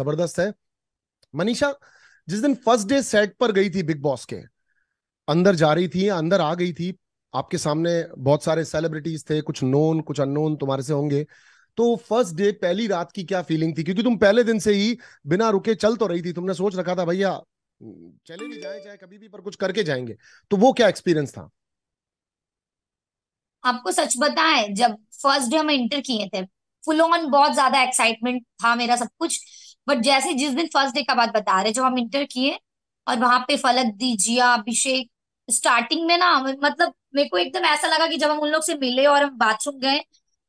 जबरदस्त है मनीषा जिस दिन फर्स्ट डे सेट पर गई थी बिग बॉस के अंदर जा रही थी अंदर आ गई थी आपके सामने बहुत सारे सेलिब्रिटीज थे कुछ नोन कुछ अननोन तुम्हारे से होंगे तो फर्स्ट डे पहली रात की क्या फीलिंग थी क्योंकि तुम पहले दिन से ही बिना रुके चल तो रही थी तुमने सोच रखा था भैया चले भी जाए चाहे कभी भी पर कुछ करके जाएंगे तो वो क्या एक्सपीरियंस था आपको सच बताएं जब फर्स्ट डे हम इंटर किए थे फुल ऑन बहुत ज्यादा एक्साइटमेंट था मेरा सब कुछ बट जैसे जिस दिन फर्स्ट डे का बात बता रहे जब हम इंटर किए और वहां पे फलक दीजिया अभिषेक स्टार्टिंग में ना मतलब मेरे को एकदम ऐसा लगा कि जब हम उन लोग से मिले और हम बाथरूम गए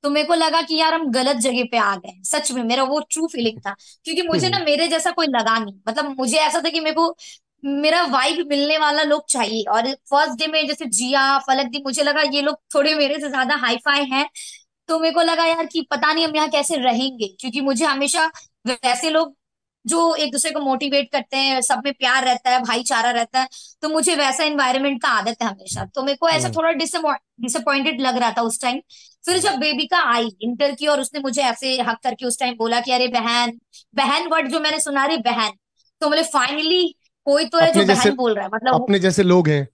तो मेरे को लगा कि यार हम गलत जगह पे आ गए सच में मेरा वो ट्रू फीलिंग था क्योंकि मुझे ना हम्म। मेरे जैसा कोई लगा नहीं मतलब मुझे ऐसा था कि मेरे को मेरा वाइब मिलने वाला लोग चाहिए और फर्स्ट डे में जैसे जिया फलक दी मुझे लगा ये लोग थोड़े मेरे से ज्यादा हाई फाई तो मेरे को लगा यार कि पता नहीं हम यहाँ कैसे रहेंगे क्योंकि मुझे हमेशा वैसे लोग जो एक दूसरे को मोटिवेट करते हैं सब में प्यार रहता है भाईचारा रहता है तो मुझे वैसा एनवायरनमेंट का आदत है हमेशा तो मेरे को ऐसा हम्म। थोड़ा डिसअपॉइंटेड लग रहा था उस टाइम फिर जब बेबी का आई इंटर की और उसने मुझे ऐसे हक करके उस टाइम बोला कि अरे बहन बहन वर्ड जो मैंने सुना रही बहन तो बोले फाइनली कोई तो है जो बहन बोल रहा है मतलब अपने जैसे लोग हैं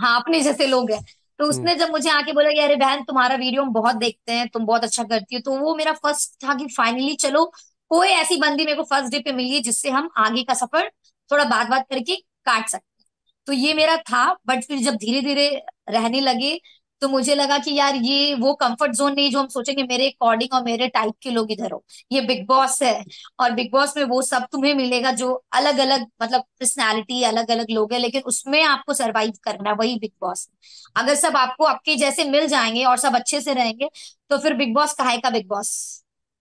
हाँ अपने जैसे लोग हैं तो हम्म। उसने जब मुझे आके बोला कि अरे बहन तुम्हारा वीडियो हम बहुत देखते हैं तुम बहुत अच्छा करती हो तो वो मेरा फर्स्ट था कि फाइनली चलो कोई ऐसी बंदी मेरे को फर्स्ट डे पे मिली जिससे हम आगे का सफर थोड़ा बात बात करके काट सकते तो ये मेरा था बट फिर जब धीरे धीरे रहने लगे तो मुझे लगा कि यार ये वो कंफर्ट जोन नहीं जो हम सोचेंगे मेरे अकॉर्डिंग और मेरे टाइप के लोग इधर हो ये बिग बॉस है और बिग बॉस में वो सब तुम्हें मिलेगा जो अलग अलग मतलब पर्सनैलिटी अलग अलग लोग है लेकिन उसमें आपको सरवाइव करना है वही बिग बॉस अगर सब आपको आपके जैसे मिल जाएंगे और सब अच्छे से रहेंगे तो फिर बिग बॉस कहा का बिग बॉस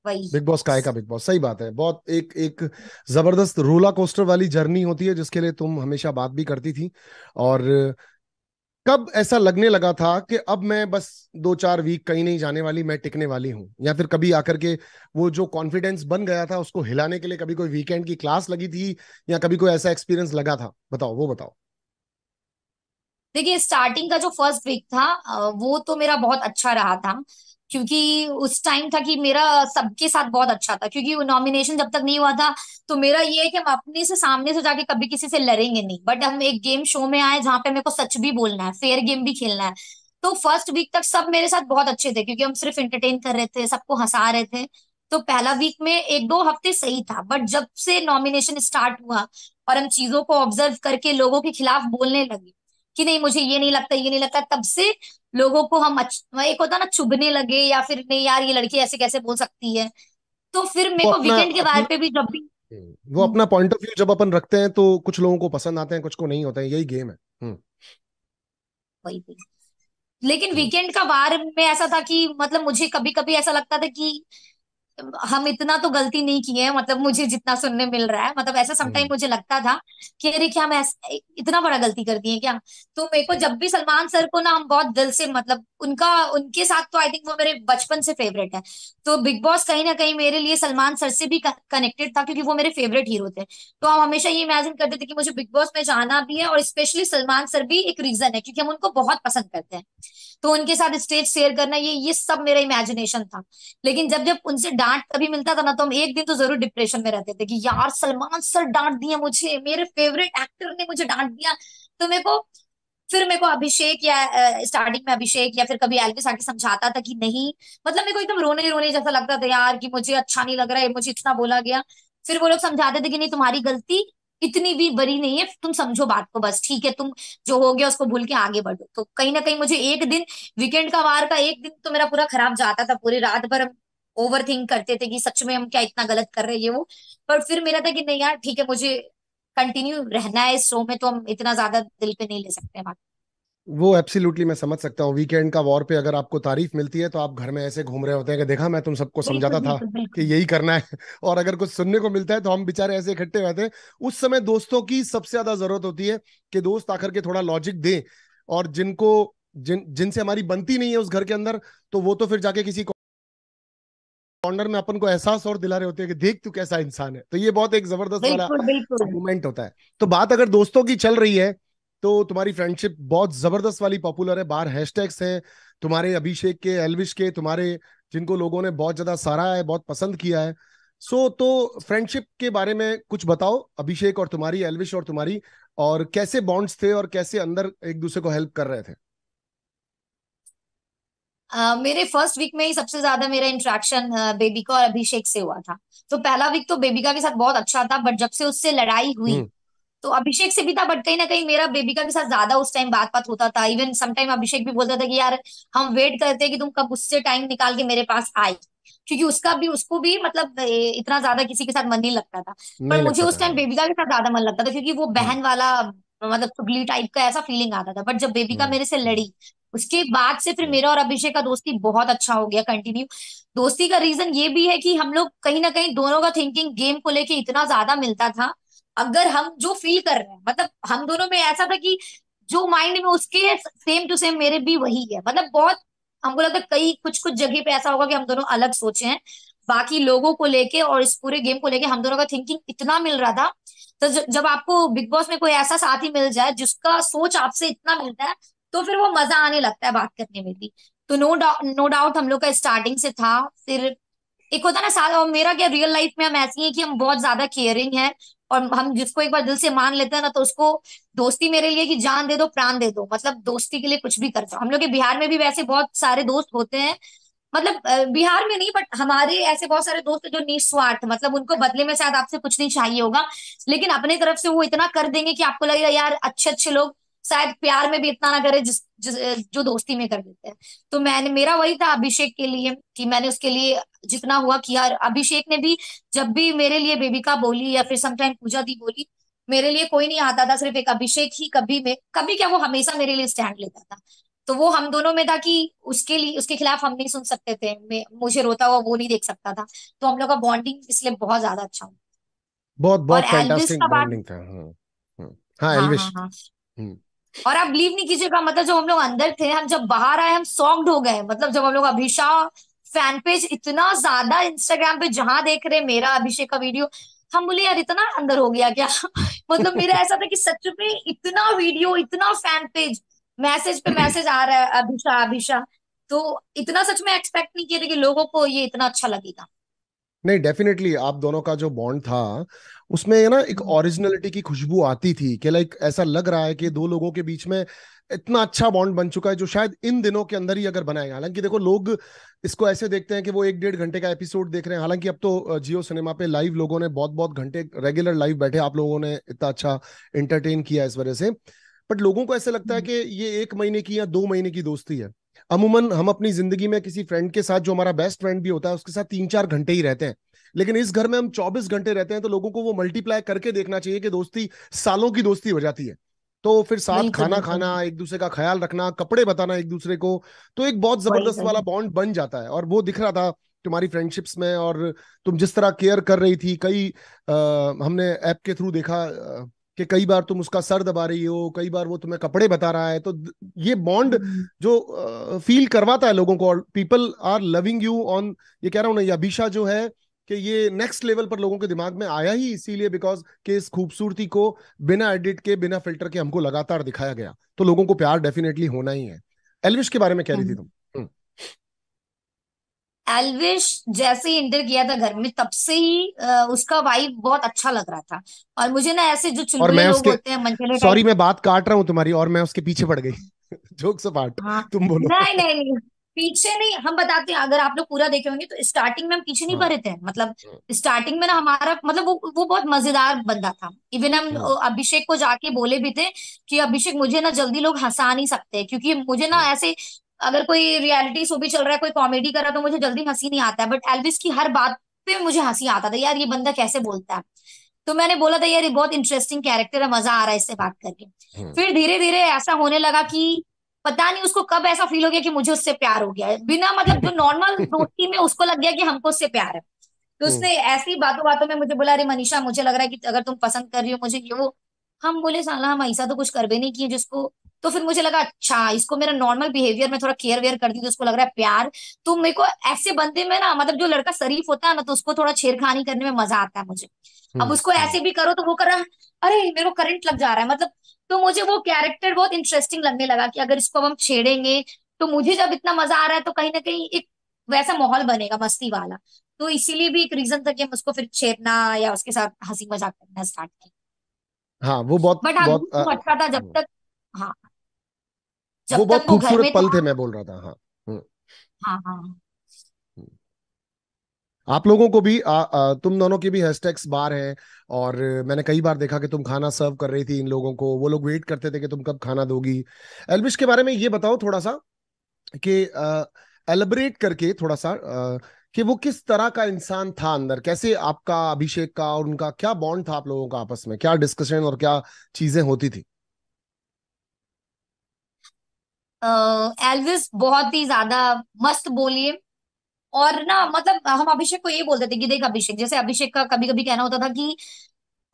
बिग बॉस का बिग बॉस सही बात है बहुत एक एक जबरदस्त रोला कोस्टर वाली जर्नी होती है जिसके लिए तुम हमेशा बात भी करती थी और कब ऐसा लगने लगा था कि अब मैं बस दो चार वीक कहीं नहीं जाने वाली मैं टिकने वाली हूँ या फिर कभी आकर के वो जो कॉन्फिडेंस बन गया था उसको हिलाने के लिए कभी कोई वीकेंड की क्लास लगी थी या कभी कोई ऐसा एक्सपीरियंस लगा था बताओ वो बताओ देखिए स्टार्टिंग का जो फर्स्ट वीक था वो तो मेरा बहुत अच्छा रहा था क्योंकि उस टाइम था कि मेरा सबके साथ बहुत अच्छा था क्योंकि नॉमिनेशन जब तक नहीं हुआ था तो मेरा ये है कि हम अपने से सामने से जाके कभी किसी से लड़ेंगे नहीं बट हम एक गेम शो में आए जहाँ पे मेरे को सच भी बोलना है फेयर गेम भी खेलना है तो फर्स्ट वीक तक सब मेरे साथ बहुत अच्छे थे क्योंकि हम सिर्फ एंटरटेन कर रहे थे सबको हंसा रहे थे तो पहला वीक में एक दो हफ्ते सही था बट जब से नॉमिनेशन स्टार्ट हुआ और हम चीजों को ऑब्जर्व करके लोगों के खिलाफ बोलने लगे कि नहीं मुझे ये नहीं लगता ये नहीं लगता तब से लोगों को हम एक होता ना चुभने लगे या फिर नहीं यार ये लड़की ऐसे कैसे बोल सकती है तो फिर मेरे को वीकेंड के बाहर पे भी जब भी वो हम्म। अपना पॉइंट ऑफ व्यू जब अपन रखते हैं तो कुछ लोगों को पसंद आते हैं कुछ को नहीं होते हैं यही गेम है हम्म। वही तो। लेकिन वीकेंड हम्म। का वार में ऐसा था कि मतलब मुझे कभी कभी ऐसा लगता था कि हम इतना तो गलती नहीं किए हैं मतलब मुझे जितना सुनने मिल रहा है मतलब ऐसा समटाइम हम्म। मुझे लगता था कि अरे क्या मैं इतना बड़ा गलती कर दी है क्या तो मेरे को जब भी सलमान सर को ना हम बहुत दिल से मतलब उनका उनके साथ तो आई थिंक वो मेरे बचपन से फेवरेट है तो बिग बॉस कहीं ना कहीं मेरे लिए सलमान सर से भी कनेक्टेड था क्योंकि वो मेरे फेवरेट हीरो थे तो हम हमेशा ये इमेजिन करते थे कि मुझे बिग बॉस में जाना भी है और स्पेशली सलमान सर भी एक रीजन है क्योंकि हम उनको बहुत पसंद करते हैं तो उनके साथ स्टेज शेयर करना ये ये सब मेरा इमेजिनेशन था लेकिन जब जब उनसे डांट कभी मिलता था ना तो हम एक दिन तो जरूर डिप्रेशन में रहते थे कि यार सलमान सर डांट दिया मुझे मेरे फेवरेट एक्टर ने मुझे डांट दिया तो मेरे को फिर मेरे को अभिषेक या स्टार्टिंग में अभिषेक या फिर कभी एल्विस आके समझाता था कि नहीं मतलब मेरे को एकदम रोने रोने जैसा लगता था यार कि मुझे अच्छा नहीं लग रहा है मुझे इतना बोला गया फिर वो लोग समझाते थे कि नहीं तुम्हारी गलती इतनी भी बड़ी नहीं है तुम समझो बात को बस ठीक है तुम जो हो गया उसको भूल के आगे बढ़ो तो कहीं ना कहीं मुझे एक दिन वीकेंड का वार का एक दिन तो मेरा पूरा खराब जाता था पूरी रात भर हम ओवर थिंक करते थे कि सच में हम क्या इतना गलत कर रहे हैं ये वो पर फिर मेरा था कि नहीं यार ठीक है मुझे कंटिन्यू रहना है इस शो में तो हम इतना ज्यादा दिल पे नहीं ले सकते बात वो एब्सोल्युटली मैं समझ सकता हूँ वीकेंड का वॉर पे अगर आपको तारीफ मिलती है तो आप घर में ऐसे घूम रहे होते हैं कि देखा मैं तुम सबको समझाता था कि यही करना है और अगर कुछ सुनने को मिलता है तो हम बेचारे ऐसे इकट्ठे रहते हैं उस समय दोस्तों की सबसे ज्यादा जरूरत होती है कि दोस्त आकर के थोड़ा लॉजिक दे और जिनको जिन जिनसे हमारी बनती नहीं है उस घर के अंदर तो वो तो फिर जाके किसी कॉर्नर में अपन को एहसास और दिला रहे होते हैं कि देख तू कैसा इंसान है तो ये बहुत एक जबरदस्त वाला मोमेंट होता है तो बात अगर दोस्तों की चल रही है तो तुम्हारी फ्रेंडशिप बहुत जबरदस्त वाली पॉपुलर है बाहर हैशटैग्स हैं तुम्हारे अभिषेक के एलविश के तुम्हारे जिनको लोगों ने बहुत ज्यादा सराहा है बहुत पसंद किया है सो so, तो फ्रेंडशिप के बारे में कुछ बताओ अभिषेक और तुम्हारी एलविश और तुम्हारी और कैसे बॉन्ड्स थे और कैसे अंदर एक दूसरे को हेल्प कर रहे थे Uh, मेरे फर्स्ट वीक में ही सबसे ज्यादा मेरा इंट्रैक्शन uh, बेबी का और अभिषेक से हुआ था तो पहला वीक तो बेबी का भी साथ बहुत अच्छा था बट जब से उससे लड़ाई हुई हुँ. हम्म। तो अभिषेक से भी था बट कहीं ना कहीं मेरा बेबिका के साथ ज्यादा उस टाइम बात बात होता था इवन समटाइम अभिषेक भी बोलता था कि यार हम वेट करते हैं कि तुम कब उससे टाइम निकाल के मेरे पास आए क्योंकि उसका भी उसको भी मतलब इतना ज्यादा किसी के साथ मन नहीं लगता था पर मुझे उस टाइम बेबिका के साथ ज्यादा मन लगता था क्योंकि वो हम्म। बहन वाला मतलब चुगली टाइप का ऐसा फीलिंग आता था बट जब बेबिका हम्म। मेरे से हम्म। लड़ी उसके बाद से फिर मेरा और अभिषेक का दोस्ती बहुत अच्छा हो गया कंटिन्यू दोस्ती का रीजन ये भी है कि हम लोग कहीं ना कहीं दोनों का थिंकिंग गेम को लेके इतना ज्यादा मिलता था अगर हम जो फील कर रहे हैं मतलब हम दोनों में ऐसा था कि जो माइंड में उसके सेम टू सेम मेरे भी वही है मतलब बहुत हमको लगता है कई कुछ कुछ जगह पे ऐसा होगा कि हम दोनों अलग सोचे हैं बाकी लोगों को लेके और इस पूरे गेम को लेके हम दोनों का थिंकिंग इतना मिल रहा था तो जब आपको बिग बॉस में कोई ऐसा साथी मिल जाए जिसका सोच आपसे इतना मिलता है तो फिर वो मजा आने लगता है बात करने में भी तो नो डाउट नो डाउट हम लोग का स्टार्टिंग से था फिर एक होता ना साल और मेरा क्या रियल लाइफ में हम ऐसी हैं कि हम बहुत ज्यादा केयरिंग है और हम जिसको एक बार दिल से मान लेते हैं ना तो उसको दोस्ती मेरे लिए कि जान दे दो प्राण दे दो मतलब दोस्ती के लिए कुछ भी कर जाओ हम लोग के बिहार में भी वैसे बहुत सारे दोस्त होते हैं मतलब बिहार में नहीं बट हमारे ऐसे बहुत सारे दोस्त जो निस्वार्थ मतलब उनको बदले में शायद आपसे कुछ नहीं चाहिए होगा लेकिन अपने तरफ से वो इतना कर देंगे कि आपको लगेगा यार अच्छे अच्छे लोग शायद प्यार में भी इतना ना करे जिस, जिस जो दोस्ती में कर देते हैं तो मैंने मेरा वही था अभिषेक के लिए कि मैंने उसके लिए जितना हुआ किया अभिषेक ने भी जब भी मेरे लिए बेबिका बोली या फिर समटाइम पूजा दी बोली मेरे लिए कोई नहीं आता था सिर्फ एक अभिषेक ही कभी में कभी क्या वो हमेशा मेरे लिए स्टैंड लेता था तो वो हम दोनों में था कि उसके लिए उसके खिलाफ हम नहीं सुन सकते थे मुझे रोता हुआ वो नहीं देख सकता था तो हम लोग का बॉन्डिंग इसलिए बहुत ज्यादा अच्छा हुआ बहुत बहुत फैंटास्टिक बॉन्डिंग था हाँ हाँ हाँ, हाँ, हाँ, हाँ, हम्म। और आप बिलीव नहीं कीजिएगा मतलब जब हम लोग अंदर थे हम जब बाहर आए हम सॉक्ड हो गए मतलब जब हम लोग अभिषा फैन पेज इतना ज्यादा इंस्टाग्राम पे जहां देख रहे मेरा अभिषेक का वीडियो हम बोले यार इतना अंदर हो गया क्या मतलब मेरा ऐसा था कि सच में इतना वीडियो इतना फैन पेज मैसेज पे मैसेज आ रहा है अभिषा अभिषा तो इतना सच में एक्सपेक्ट नहीं किया था कि लोगों को ये इतना अच्छा लगेगा नहीं डेफिनेटली आप दोनों का जो बॉन्ड था उसमें ना एक ओरिजिनलिटी हम्म। की खुशबू आती थी कि लाइक ऐसा लग रहा है कि दो लोगों के बीच में इतना अच्छा बॉन्ड बन चुका है जो शायद इन दिनों के अंदर ही अगर बनाएगा हालांकि देखो लोग इसको ऐसे देखते हैं कि वो एक डेढ़ घंटे का एपिसोड देख रहे हैं हालांकि अब तो जियो सिनेमा पे लाइव लोगों ने बहुत बहुत घंटे रेगुलर लाइव बैठे आप लोगों ने इतना अच्छा इंटरटेन किया इस वजह से बट लोगों को ऐसा लगता है हम्म। कि ये एक महीने की या दो महीने की दोस्ती है अमूमन हम अपनी जिंदगी में किसी फ्रेंड के साथ जो हमारा बेस्ट फ्रेंड भी होता है उसके साथ तीन चार घंटे ही रहते हैं लेकिन इस घर में हम 24 घंटे रहते हैं तो लोगों को वो मल्टीप्लाई करके देखना चाहिए कि दोस्ती सालों की दोस्ती हो जाती है तो फिर साथ खाना खाना एक दूसरे का ख्याल रखना कपड़े बताना एक दूसरे को तो एक बहुत जबरदस्त वाला बॉन्ड बन जाता है और वो दिख रहा था तुम्हारी फ्रेंडशिप्स में और तुम जिस तरह केयर कर रही थी कई आ, हमने ऐप के थ्रू देखा कि कई बार तुम उसका सर दबा रही हो कई बार वो तुम्हें कपड़े बता रहा है तो ये बॉन्ड हम्म। जो आ, फील करवाता है लोगों को और people are loving you on ये कह रहा हूँ ना अभिषा जो है कि ये नेक्स्ट लेवल पर लोगों के दिमाग में आया ही इसीलिए बिकॉज के इस खूबसूरती को बिना एडिट के बिना फिल्टर के हमको लगातार दिखाया गया तो लोगों को प्यार डेफिनेटली होना ही है एलविश के बारे में कह रही थी हम्म। तुम एलविश हम्म। जैसे ही इंटर किया था घर में तब से ही उसका वाइब बहुत अच्छा लग रहा था और मुझे ना ऐसे जो चुनौती लोग होते हैं सॉरी मैं बात काट रहा हूँ तुम्हारी और मैं उसके पीछे पड़ गई जोक्स अपार्ट हाँ। तुम बोलो नहीं नहीं पीछे नहीं हम बताते हैं अगर आप लोग पूरा देखे होंगे तो स्टार्टिंग में हम पीछे नहीं भरे हाँ। थे मतलब स्टार्टिंग हाँ। में ना हमारा मतलब वो वो बहुत मजेदार बंदा था इवन हम हाँ। अभिषेक को जाके बोले भी थे कि अभिषेक मुझे ना जल्दी लोग हंसा नहीं सकते क्योंकि मुझे ना ऐसे अगर कोई रियलिटी शो भी चल रहा है कोई कॉमेडी कर रहा है तो मुझे जल्दी हंसी नहीं आता है बट एल्विस की हर बात पे मुझे हंसी आता था यार ये बंदा कैसे बोलता है तो मैंने बोला था यार ये बहुत इंटरेस्टिंग कैरेक्टर है मजा आ रहा है इससे बात करके फिर धीरे धीरे ऐसा होने लगा कि पता नहीं उसको कब ऐसा फील हो गया कि मुझे उससे प्यार हो गया है बिना मतलब जो नॉर्मल दोस्ती में उसको लग गया कि हमको उससे प्यार है तो हम्म। उसने ऐसी बातों बातों में मुझे बोला अरे मनीषा मुझे लग रहा है कि अगर तुम पसंद कर रही हो मुझे ये वो हम बोले साला हम ऐसा तो कुछ कर भी नहीं किए जिसको तो फिर मुझे लगा अच्छा इसको मेरा नॉर्मल बिहेवियर में थोड़ा केयर वेयर कर दी तो उसको लग रहा है प्यार तो मेरे को ऐसे बंदे में ना मतलब जो लड़का शरीफ होता है ना तो उसको थोड़ा छेड़खानी करने में मजा आता है मुझे अब हम्म। उसको ऐसे भी करो तो वो कर रहा है अरे मेरे को करंट लग जा रहा है मतलब तो मुझे वो कैरेक्टर बहुत इंटरेस्टिंग लगने लगा कि अगर इसको हम छेड़ेंगे तो मुझे जब इतना मजा आ रहा है तो कहीं ना कहीं एक वैसा माहौल बनेगा मस्ती वाला तो इसीलिए भी एक रीजन था कि हम उसको फिर छेड़ना या उसके साथ हंसी मजाक करना स्टार्ट किया हाँ वो बहुत बट हाँ बहुत, बहुत अच्छा था जब हाँ। तक हाँ जब वो बहुत खूबसूरत पल थे मैं बोल रहा था हाँ हम्म। हाँ हाँ, हाँ। हम्म। आप लोगों को भी आ, आ, तुम दोनों के भी हैशटैग्स बार हैं और मैंने कई बार देखा कि तुम खाना सर्व कर रही थी इन लोगों को वो लोग वेट करते थे कि तुम कब खाना दोगी एल्बिश के बारे में ये बताओ थोड़ा सा कि एलेबरेट करके थोड़ा सा आ, कि वो किस तरह का इंसान था अंदर कैसे आपका अभिषेक का और उनका क्या बॉन्ड था आप लोगों का आपस में क्या डिस्कशन और क्या चीजें होती थी एल्विस uh, बहुत ही ज्यादा मस्त बोलिए और ना मतलब हम अभिषेक को ये बोलते थे कि देख अभिषेक जैसे अभिषेक का कभी कभी कहना होता था कि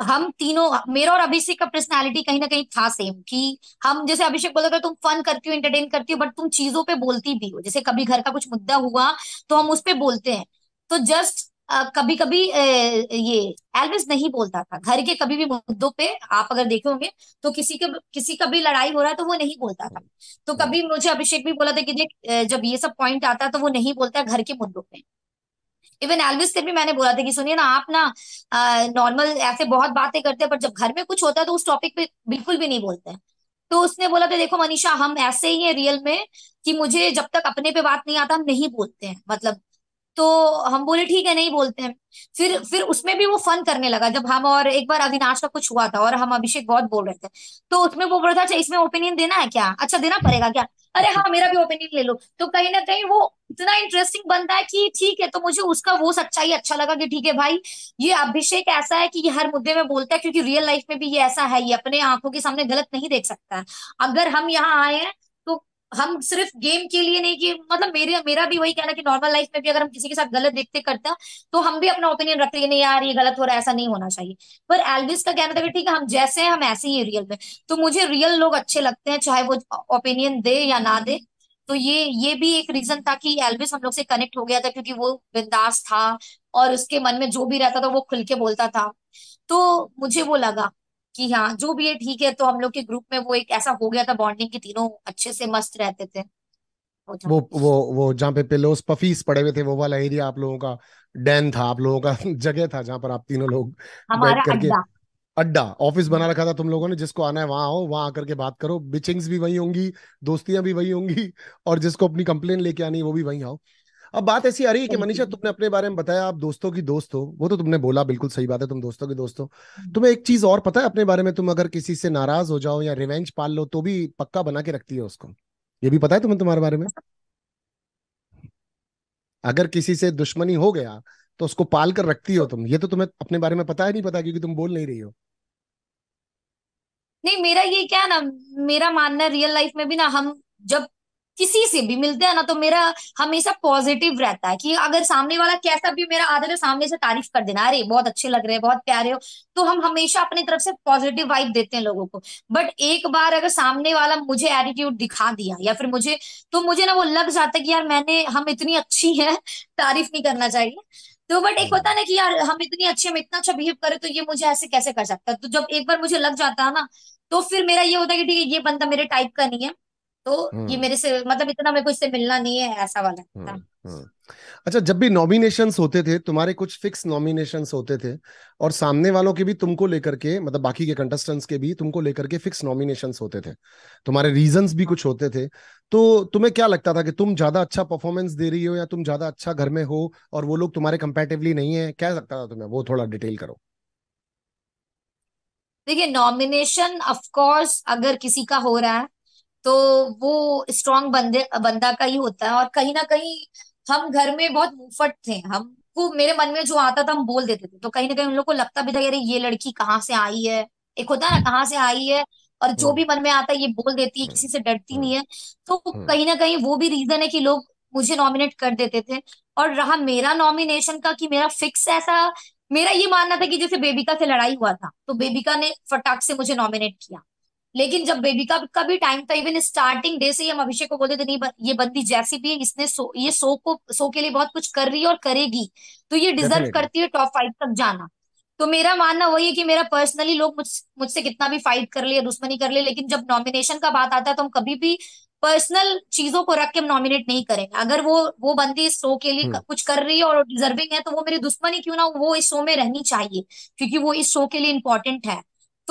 हम तीनों मेरा और अभिषेक का पर्सनालिटी कहीं ना कहीं था सेम कि हम जैसे अभिषेक बोलते तुम फन करती हो एंटरटेन करती हो बट तुम चीजों पे बोलती भी हो जैसे कभी घर का कुछ मुद्दा हुआ तो हम उस पर बोलते हैं तो जस्ट कभी कभी ये एल्विस नहीं बोलता था घर के कभी भी मुद्दों पे आप अगर देखे होंगे तो किसी के किसी का भी लड़ाई हो रहा है तो वो नहीं बोलता था तो कभी मुझे अभिषेक भी बोला था कि देख जब ये सब पॉइंट आता है तो वो नहीं बोलता है घर के मुद्दों पे इवन एल्विस से भी मैंने बोला था कि सुनिए ना आप ना नॉर्मल ऐसे बहुत बातें करते हैं पर जब घर में कुछ होता है तो उस टॉपिक पे बिल्कुल भी नहीं बोलते हैं तो उसने बोला था देखो मनीषा हम ऐसे ही हैं रियल में कि मुझे जब तक अपने पे बात नहीं आता हम नहीं बोलते हैं मतलब तो हम बोले ठीक है नहीं बोलते हैं फिर फिर उसमें भी वो फन करने लगा जब हम और एक बार अविनाश का कुछ हुआ था और हम अभिषेक बहुत बोल रहे थे तो उसमें वो बोल रहा था अच्छा, इसमें ओपिनियन देना है क्या अच्छा देना पड़ेगा क्या अरे हाँ मेरा भी ओपिनियन ले लो तो कहीं ना कहीं वो इतना इंटरेस्टिंग बनता है कि ठीक है तो मुझे उसका वो सच्चाई अच्छा लगा कि ठीक है भाई ये अभिषेक ऐसा है कि ये हर मुद्दे में बोलता है क्योंकि रियल लाइफ में भी ये ऐसा है ये अपने आंखों के सामने गलत नहीं देख सकता है अगर हम यहाँ आए हैं हम सिर्फ गेम के लिए नहीं कि मतलब मेरे मेरा भी वही कहना कि नॉर्मल लाइफ में भी अगर हम किसी के साथ गलत देखते करते हैं तो हम भी अपना ओपिनियन रखते हैं नहीं यार ये गलत हो रहा है ऐसा नहीं होना चाहिए पर एल्विस का कहना था ठीक है हम जैसे हैं हम ऐसे ही है रियल में तो मुझे रियल लोग अच्छे लगते हैं चाहे वो ओपिनियन दे या ना दे तो ये ये भी एक रीजन था कि एल्विस हम लोग से कनेक्ट हो गया था क्योंकि वो बिंदास था और उसके मन में जो भी रहता था वो खुल के बोलता था तो मुझे वो लगा कि हाँ जो भी है ठीक है तो हम लोग के ग्रुप में वो एक ऐसा हो गया था बॉन्डिंग कि तीनों अच्छे से मस्त रहते थे वो वो वो वो जहाँ पे पिलोस पफीस पड़े हुए थे वो वाला एरिया आप लोगों का डैन था आप लोगों का जगह था जहाँ पर आप तीनों लोग हमारा करके अड्डा अड्डा ऑफिस बना हम्म। रखा था तुम लोगों ने जिसको आना है वहां आओ वहां आकर के बात करो बिचिंग्स भी वही होंगी दोस्तियां भी वही होंगी और जिसको अपनी कंप्लेन लेके आनी है वो भी वही आओ अब बात ऐसी आ रही है कि हाँ मनीषा तुमने अपने बारे में बताया आप दोस्तों की दोस्त हो वो तो तुमने बोला बिल्कुल सही बात है तुम दोस्तों की दोस्त हो हम्म। तुम्हें एक चीज और पता है अपने बारे में तुम अगर किसी से नाराज हो जाओ या रिवेंज पाल लो तो भी पक्का बना के रखती है उसको ये भी पता है तुम्हें तुम्हारे बारे में अगर किसी से दुश्मनी हो गया तो उसको पाल कर रखती हो तुम ये तो तुम्हें अपने बारे में पता है नहीं पता क्योंकि तुम बोल नहीं रही हो नहीं मेरा ये क्या ना मेरा मानना रियल लाइफ में भी ना हम जब किसी से भी मिलते हैं ना तो मेरा हमेशा पॉजिटिव रहता है कि अगर सामने वाला कैसा भी मेरा आदर है सामने से तारीफ कर देना अरे बहुत अच्छे लग रहे हैं बहुत प्यारे हो तो हम हमेशा अपनी तरफ से पॉजिटिव वाइब देते हैं लोगों को बट एक बार अगर सामने वाला मुझे एटीट्यूड दिखा दिया या फिर मुझे तो मुझे ना वो लग जाता है कि यार मैंने हम इतनी अच्छी है तारीफ नहीं करना चाहिए तो बट एक हम्म। होता है ना कि यार हम इतनी अच्छी हम इतना अच्छा बिहेव करें तो ये मुझे ऐसे कैसे कर सकता है तो जब एक बार मुझे लग जाता है ना तो फिर मेरा ये होता है कि ठीक है ये बंदा मेरे टाइप का नहीं है तो ये हम्म। मेरे से मतलब इतना मेरे को इससे मिलना नहीं है ऐसा वाला हम्म, हम्म। अच्छा जब भी नॉमिनेशंस होते थे तुम्हारे कुछ फिक्स नॉमिनेशंस होते थे और सामने वालों के भी तुमको लेकर के मतलब बाकी के कंटेस्टेंट्स के भी तुमको लेकर के फिक्स नॉमिनेशंस होते थे तुम्हारे रीजंस भी हाँ। कुछ होते थे तो तुम्हें क्या लगता था कि तुम ज्यादा अच्छा परफॉर्मेंस दे रही हो या तुम ज्यादा अच्छा घर में हो और वो लोग तुम्हारे कंपेटिवली नहीं है क्या लगता था तुम्हें वो थोड़ा डिटेल करो देखिए नॉमिनेशन ऑफ कोर्स अगर किसी का हो रहा है तो वो स्ट्रांग बंदे बंदा का ही होता है और कहीं ना कहीं हम घर में बहुत मुफट थे हमको मेरे मन में जो आता था हम बोल देते थे तो कहीं ना कहीं उन लोग को लगता भी था अरे ये लड़की कहाँ से आई है एक होता है ना कहाँ से आई है और जो हम्म। भी मन में आता है ये बोल देती है किसी से डरती हम्म। नहीं है तो हम्म। कहीं ना कहीं वो भी रीजन है कि लोग मुझे नॉमिनेट कर देते थे और रहा मेरा नॉमिनेशन का कि मेरा फिक्स ऐसा मेरा ये मानना था कि जैसे बेबिका से लड़ाई हुआ था तो बेबिका ने फटाक से मुझे नॉमिनेट किया लेकिन जब बेबी का, का भी टाइम था इवन स्टार्टिंग डे से ही हम अभिषेक को बोलते थे नहीं ये बंदी जैसी भी है इसने सो ये सो को सो के लिए बहुत कुछ कर रही है और करेगी तो ये डिजर्व करती है टॉप फाइव तक जाना तो मेरा मानना वही है कि मेरा पर्सनली लोग मुझ मुझसे कितना भी फाइट कर ले दुश्मनी कर ले लेकिन जब नॉमिनेशन का बात आता है तो हम कभी भी पर्सनल चीजों को रख के हम नॉमिनेट नहीं करेंगे अगर वो वो बंदी इस शो के लिए हम्म। कुछ कर रही है और डिजर्विंग है तो वो मेरी दुश्मनी क्यों ना वो इस शो में रहनी चाहिए क्योंकि वो इस शो के लिए इंपॉर्टेंट है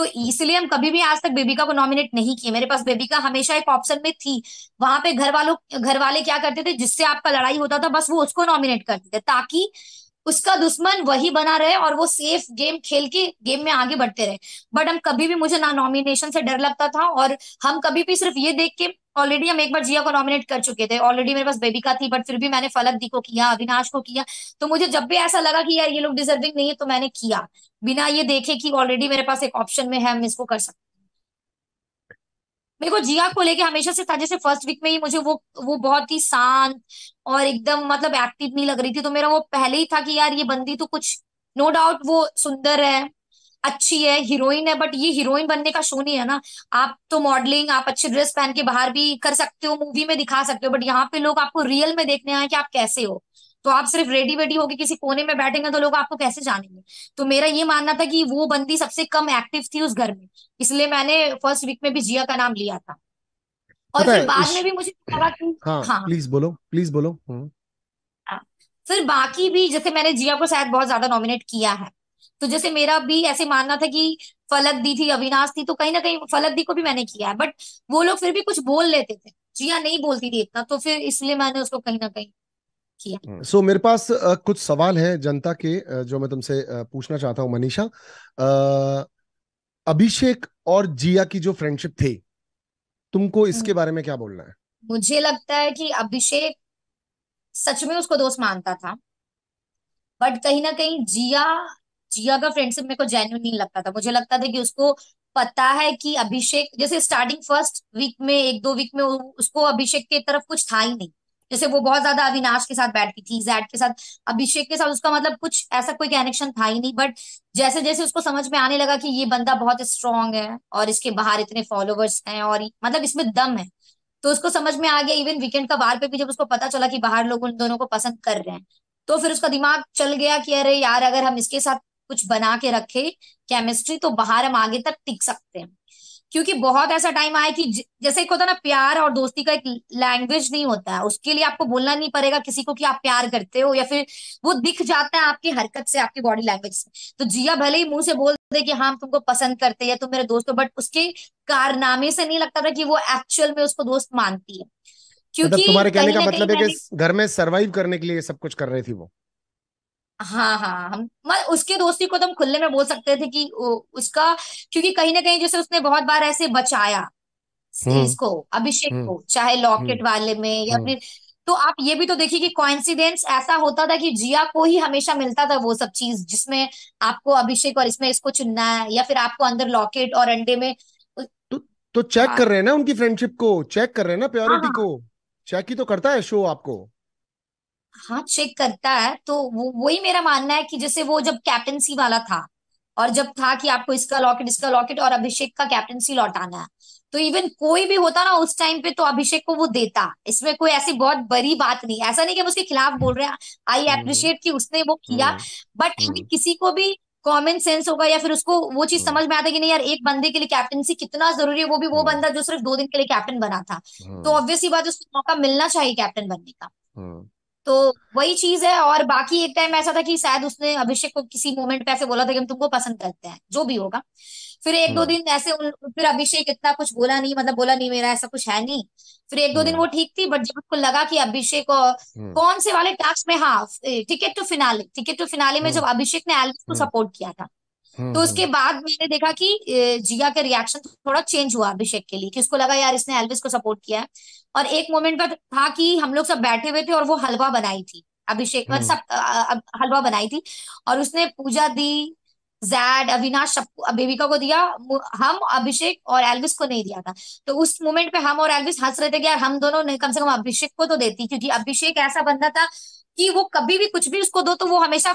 तो इसलिए हम कभी भी आज तक बेबिका को नॉमिनेट नहीं किए मेरे पास बेबिका हमेशा एक ऑप्शन में थी वहां पे घर वालों घर वाले क्या करते थे जिससे आपका लड़ाई होता था बस वो उसको नॉमिनेट करते थे ताकि उसका दुश्मन वही बना रहे और वो सेफ गेम खेल के गेम में आगे बढ़ते रहे बट हम कभी भी मुझे ना नॉमिनेशन से डर लगता था और हम कभी भी सिर्फ ये देख के ऑलरेडी हम एक बार जिया को नॉमिनेट कर चुके थे ऑलरेडी मेरे पास बेबी का थी बट फिर भी मैंने फलक दी को किया अविनाश को किया तो मुझे जब भी ऐसा लगा कि यार ये लोग डिजर्विंग नहीं है तो मैंने किया बिना ये देखे कि ऑलरेडी मेरे पास एक ऑप्शन में है हम इसको कर सकते मेरे को जिया को लेके हमेशा से था जैसे फर्स्ट वीक में ही मुझे वो वो बहुत ही शांत और एकदम मतलब एक्टिव नहीं लग रही थी तो मेरा वो पहले ही था कि यार ये बंदी तो कुछ नो no डाउट वो सुंदर है अच्छी है हीरोइन है बट ये हीरोइन बनने का शो नहीं है ना आप तो मॉडलिंग आप अच्छी ड्रेस पहन के बाहर भी कर सकते हो मूवी में दिखा सकते हो बट यहाँ पे लोग आपको रियल में देखने आए कि आप कैसे हो तो आप सिर्फ रेडी वेडी होके किसी कोने में बैठेंगे तो लोग आपको कैसे जानेंगे तो मेरा ये मानना था कि वो बंदी सबसे कम एक्टिव थी उस घर में इसलिए मैंने फर्स्ट वीक में भी जिया का नाम लिया था और फिर बाद इस... में भी मुझे लगा कि हाँ, हाँ प्लीज बोलो प्लीज बोलो हम्म। हाँ। फिर बाकी भी जैसे मैंने जिया को शायद बहुत ज्यादा नॉमिनेट किया है तो जैसे मेरा भी ऐसे मानना था कि फलक दी थी अविनाश थी तो कहीं ना कहीं फलक दी को भी मैंने किया है बट वो लोग फिर भी कुछ बोल लेते थे जिया हाँ, नहीं बोलती थी इतना तो फिर इसलिए मैंने उसको कहीं ना कहीं सो hmm, so, मेरे पास uh, कुछ सवाल है जनता के uh, जो मैं तुमसे uh, पूछना चाहता हूँ मनीषा अभिषेक और जिया की जो फ्रेंडशिप थी तुमको hmm. इसके बारे में क्या बोलना है मुझे लगता है कि अभिषेक सच में उसको दोस्त मानता था बट कहीं ना कहीं जिया जिया का फ्रेंडशिप मेरे को जेन्यून नहीं लगता था मुझे लगता था कि उसको पता है कि अभिषेक जैसे स्टार्टिंग फर्स्ट वीक में एक दो वीक में उसको अभिषेक की तरफ कुछ था ही नहीं जैसे वो बहुत ज्यादा अविनाश के साथ बैठती थी जैड के साथ अभिषेक के साथ उसका मतलब कुछ ऐसा कोई कनेक्शन था ही नहीं बट जैसे जैसे उसको समझ में आने लगा कि ये बंदा बहुत स्ट्रांग है और इसके बाहर इतने फॉलोवर्स हैं और मतलब इसमें दम है तो उसको समझ में आ गया इवन वीकेंड का बार पे भी जब उसको पता चला कि बाहर लोग उन दोनों को पसंद कर रहे हैं तो फिर उसका दिमाग चल गया कि अरे यार अगर हम इसके साथ कुछ बना के रखे केमिस्ट्री तो बाहर हम आगे तक टिक सकते हैं क्योंकि बहुत ऐसा टाइम आया कि जैसे एक होता है ना प्यार और दोस्ती का एक लैंग्वेज नहीं होता है उसके लिए आपको बोलना नहीं पड़ेगा किसी को कि आप प्यार करते हो या फिर वो दिख जाता है आपकी हरकत से आपकी बॉडी लैंग्वेज से तो जिया भले ही मुंह से बोल दे कि हाँ तुमको पसंद करते या तुम मेरे दोस्त हो बट उसके कारनामे से नहीं लगता था कि वो एक्चुअल में उसको दोस्त मानती है मतलब क्योंकि मतलब तुम्हारे कहने का मतलब है कि घर में सरवाइव करने के लिए सब कुछ कर रही थी वो हाँ हाँ हम मतलब उसके दोस्ती को तो हम खुले में बोल सकते थे कि वो उसका क्योंकि कहीं ना कहीं जैसे उसने बहुत बार ऐसे बचाया इसको हम्म। अभिषेक हम्म। को चाहे लॉकेट हम्म। वाले में या फिर तो आप ये भी तो देखिए कि कॉइंसिडेंस ऐसा होता था कि जिया को ही हमेशा मिलता था वो सब चीज जिसमें आपको अभिषेक और इसमें इसको चुनना है या फिर आपको अंदर लॉकेट और अंडे में तो तो चेक हाँ। कर रहे हैं ना उनकी फ्रेंडशिप को चेक कर रहे हैं ना प्योरिटी हाँ, हाँ। को चेक ही तो करता है शो आपको हाँ चेक करता है तो वो वही मेरा मानना है कि जैसे वो जब कैप्टनसी वाला था और जब था कि आपको इसका लॉकेट इसका लॉकेट और अभिषेक का कैप्टनसी लौटाना है तो इवन कोई भी होता ना उस टाइम पे तो अभिषेक को वो देता इसमें कोई ऐसी बहुत बड़ी बात नहीं ऐसा नहीं कि हम उसके खिलाफ बोल रहे हैं आई एप्रिशिएट हम्म। कि उसने वो किया बट हम्म। हम्म। किसी को भी कॉमन सेंस होगा या फिर उसको वो चीज समझ में आता है कि नहीं यार एक बंदे के लिए कैप्टनसी कितना जरूरी है वो भी वो बंदा जो सिर्फ दो दिन के लिए कैप्टन बना था तो ऑब्वियसली बात उसको मौका मिलना चाहिए कैप्टन बनने का तो वही चीज है और बाकी एक टाइम ऐसा था कि शायद उसने अभिषेक को किसी मोमेंट पे ऐसे बोला था कि हम तुमको पसंद करते हैं जो भी होगा फिर एक दो हाँ। दिन ऐसे उन फिर अभिषेक इतना कुछ बोला नहीं मतलब बोला नहीं मेरा ऐसा कुछ है नहीं फिर एक दो दिन हाँ। वो ठीक थी बट जब उसको लगा कि अभिषेक और हाँ। कौन से वाले टास्क में हाँ ticket to finale ticket to finale में जब अभिषेक ने एल्विस को सपोर्ट किया था हम्म, तो उसके हम्म। बाद मैंने देखा कि जिया का रिएक्शन थोड़ा चेंज हुआ अभिषेक के लिए कि उसको लगा यार इसने एल्विस को सपोर्ट किया है और एक मोमेंट पर था कि हम लोग सब बैठे हुए थे और वो हलवा बनाई थी अभिषेक मतलब सब हलवा बनाई थी और उसने पूजा दी जैड अविनाश सबको बेबिका को दिया हम अभिषेक और एल्विस को नहीं दिया था तो उस मोमेंट पे हम और एल्विस हंस रहे थे कि यार हम दोनों ने कम से कम अभिषेक को तो देती क्योंकि अभिषेक ऐसा बंदा था कि वो कभी भी कुछ भी उसको दो तो वो हमेशा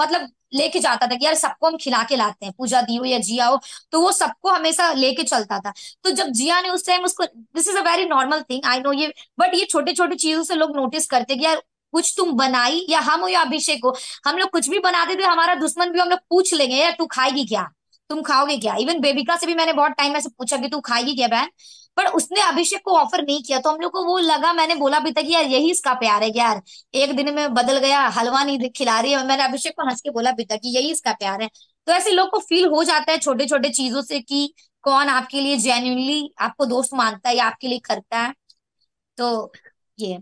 मतलब लेके जाता था कि यार सबको हम खिला के लाते हैं पूजा दी हो या जिया हो तो वो सबको हमेशा लेके चलता था तो जब जिया ने उस टाइम उसको this is a very normal thing I know ये बट ये छोटे छोटे चीजों से लोग नोटिस करते कि यार कुछ तुम बनाई या हम हो या अभिषेक हो हम लोग कुछ भी बनाते थे तो हमारा दुश्मन भी हम लोग पूछ लेंगे यार तू खाएगी क्या तुम खाओगे क्या इवन बेबिका से भी मैंने बहुत टाइम ऐसे पूछा कि तू खाएगी क्या बहन पर उसने अभिषेक को ऑफर नहीं किया तो हम लोग को वो लगा मैंने बोला अभी तक यार यही इसका प्यार है यार एक दिन में बदल गया हलवा नहीं खिला रही है मैंने अभिषेक को हंस के बोला अभी तक यही इसका प्यार है तो ऐसे लोग को फील हो जाता है छोटे छोटे चीजों से कि कौन आपके लिए जेन्यूनली आपको दोस्त मानता है या आपके लिए करता है तो ये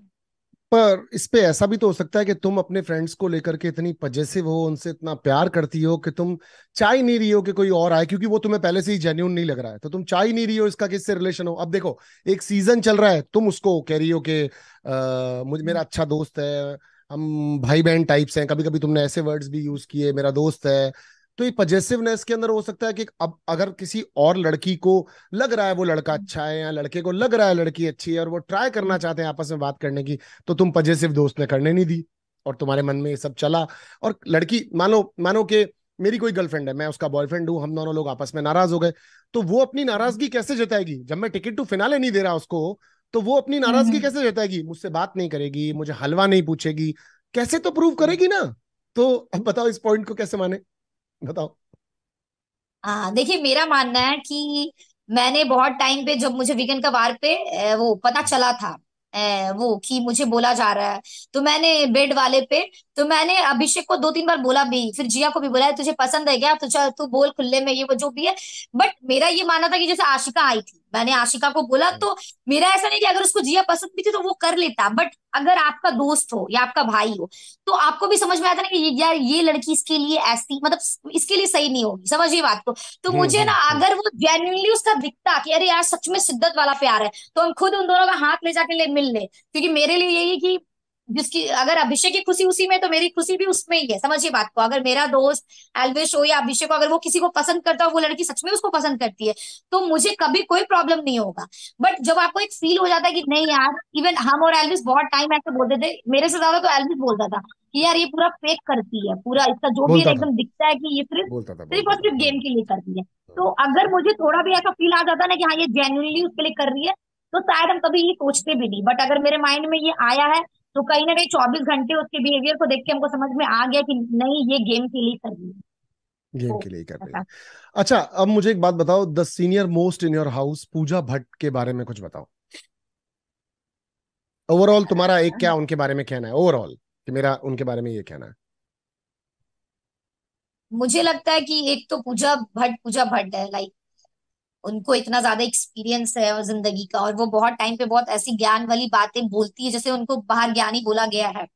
पर इस पे ऐसा भी तो हो सकता है कि तुम अपने फ्रेंड्स को लेकर के इतनी पजेसिव हो उनसे इतना प्यार करती हो कि तुम चाह नहीं रही हो कि कोई और आए क्योंकि वो तुम्हें पहले से ही जेन्यून नहीं लग रहा है तो तुम चाह नहीं रही हो इसका किससे रिलेशन हो अब देखो एक सीजन चल रहा है तुम उसको कह रही हो कि मुझे मेरा हम्म। अच्छा दोस्त है हम भाई बहन टाइप्स हैं कभी कभी तुमने ऐसे वर्ड्स भी यूज किए मेरा दोस्त है तो ये पजेसिवनेस के अंदर हो सकता है कि अब अगर किसी और लड़की को लग रहा है वो लड़का हम्म। अच्छा है या लड़के को लग रहा है लड़की अच्छी है और वो ट्राई करना चाहते हैं आपस में बात करने की तो तुम पजेसिव दोस्त ने करने नहीं दी और तुम्हारे मन में ये सब चला और लड़की मानो मानो कि मेरी कोई गर्लफ्रेंड है मैं उसका बॉयफ्रेंड हूँ हम दोनों लोग आपस में नाराज हो गए तो वो अपनी नाराजगी कैसे जताएगी जब मैं टिकट टू फिनाले नहीं दे रहा उसको तो वो अपनी हम्म, नाराजगी हम्म। कैसे जताएगी मुझसे बात नहीं करेगी मुझे हलवा नहीं पूछेगी कैसे तो प्रूव करेगी ना तो अब बताओ इस पॉइंट को कैसे माने बताओ हाँ देखिए मेरा मानना है कि मैंने बहुत टाइम पे जब मुझे का वार पे वो पता चला था वो कि मुझे बोला जा रहा है तो मैंने बेड वाले पे तो मैंने अभिषेक को दो तीन बार बोला भी फिर जिया को भी बोला है तुझे पसंद है क्या तू चल तू बोल खुले में ये वो जो भी है बट मेरा ये मानना था कि जैसे आशिका आई थी मैंने आशिका को बोला हम्म। तो मेरा ऐसा नहीं कि अगर उसको जिया पसंद भी थी तो वो कर लेता बट अगर आपका दोस्त हो या आपका भाई हो तो आपको भी समझ में आता ना कि यार ये लड़की इसके लिए ऐसी मतलब इसके लिए सही नहीं होगी समझिए बात को तो हम्म, मुझे हम्म, ना अगर वो जेन्यूनली उसका दिखता कि अरे यार सच में शिद्दत वाला प्यार है तो हम खुद उन दोनों का हाथ ले जाके ले मिल ले क्योंकि मेरे लिए यही है कि जिसकी अगर अभिषेक की खुशी उसी में तो मेरी खुशी भी उसमें ही है समझिए बात को अगर मेरा दोस्त एल्वेश हो या अभिषेक को अगर वो किसी को पसंद करता हो वो लड़की सच में उसको पसंद करती है तो मुझे कभी कोई प्रॉब्लम नहीं होगा बट जब आपको एक फील हो जाता है कि नहीं यार इवन हम और एल्विश बहुत टाइम ऐसे बोलते थे मेरे से ज्यादा तो एल्विस बोलता था कि यार ये पूरा फेक करती है पूरा इसका जो भी एकदम दिखता है कि ये सिर्फ सिर्फ और सिर्फ गेम के लिए करती है हाँ। तो अगर मुझे थोड़ा भी ऐसा फील आ जाता ना कि हाँ ये जेन्यूनली उसके लिए कर रही है तो शायद हम कभी ये सोचते भी नहीं बट अगर मेरे माइंड में ये आया है तो कहीं ना कहीं चौबीस घंटे उसके बिहेवियर को देख के हमको समझ में आ गया कि नहीं ये गेम के लिए कर रही है गेम तो के लिए कर रही है अच्छा अब मुझे एक बात बताओ the senior most in your house Pooja Bhatt के बारे में कुछ बताओ ओवरऑल तुम्हारा एक क्या उनके बारे में कहना है ओवरऑल कि मेरा उनके बारे में ये कहना है मुझे लगता है कि एक तो पूजा भट्ट पूजा भट्ट है लाइक उनको इतना ज्यादा एक्सपीरियंस है और जिंदगी का और वो बहुत टाइम पे बहुत ऐसी ज्ञान वाली बातें बोलती है जैसे उनको बाहर ज्ञानी बोला गया है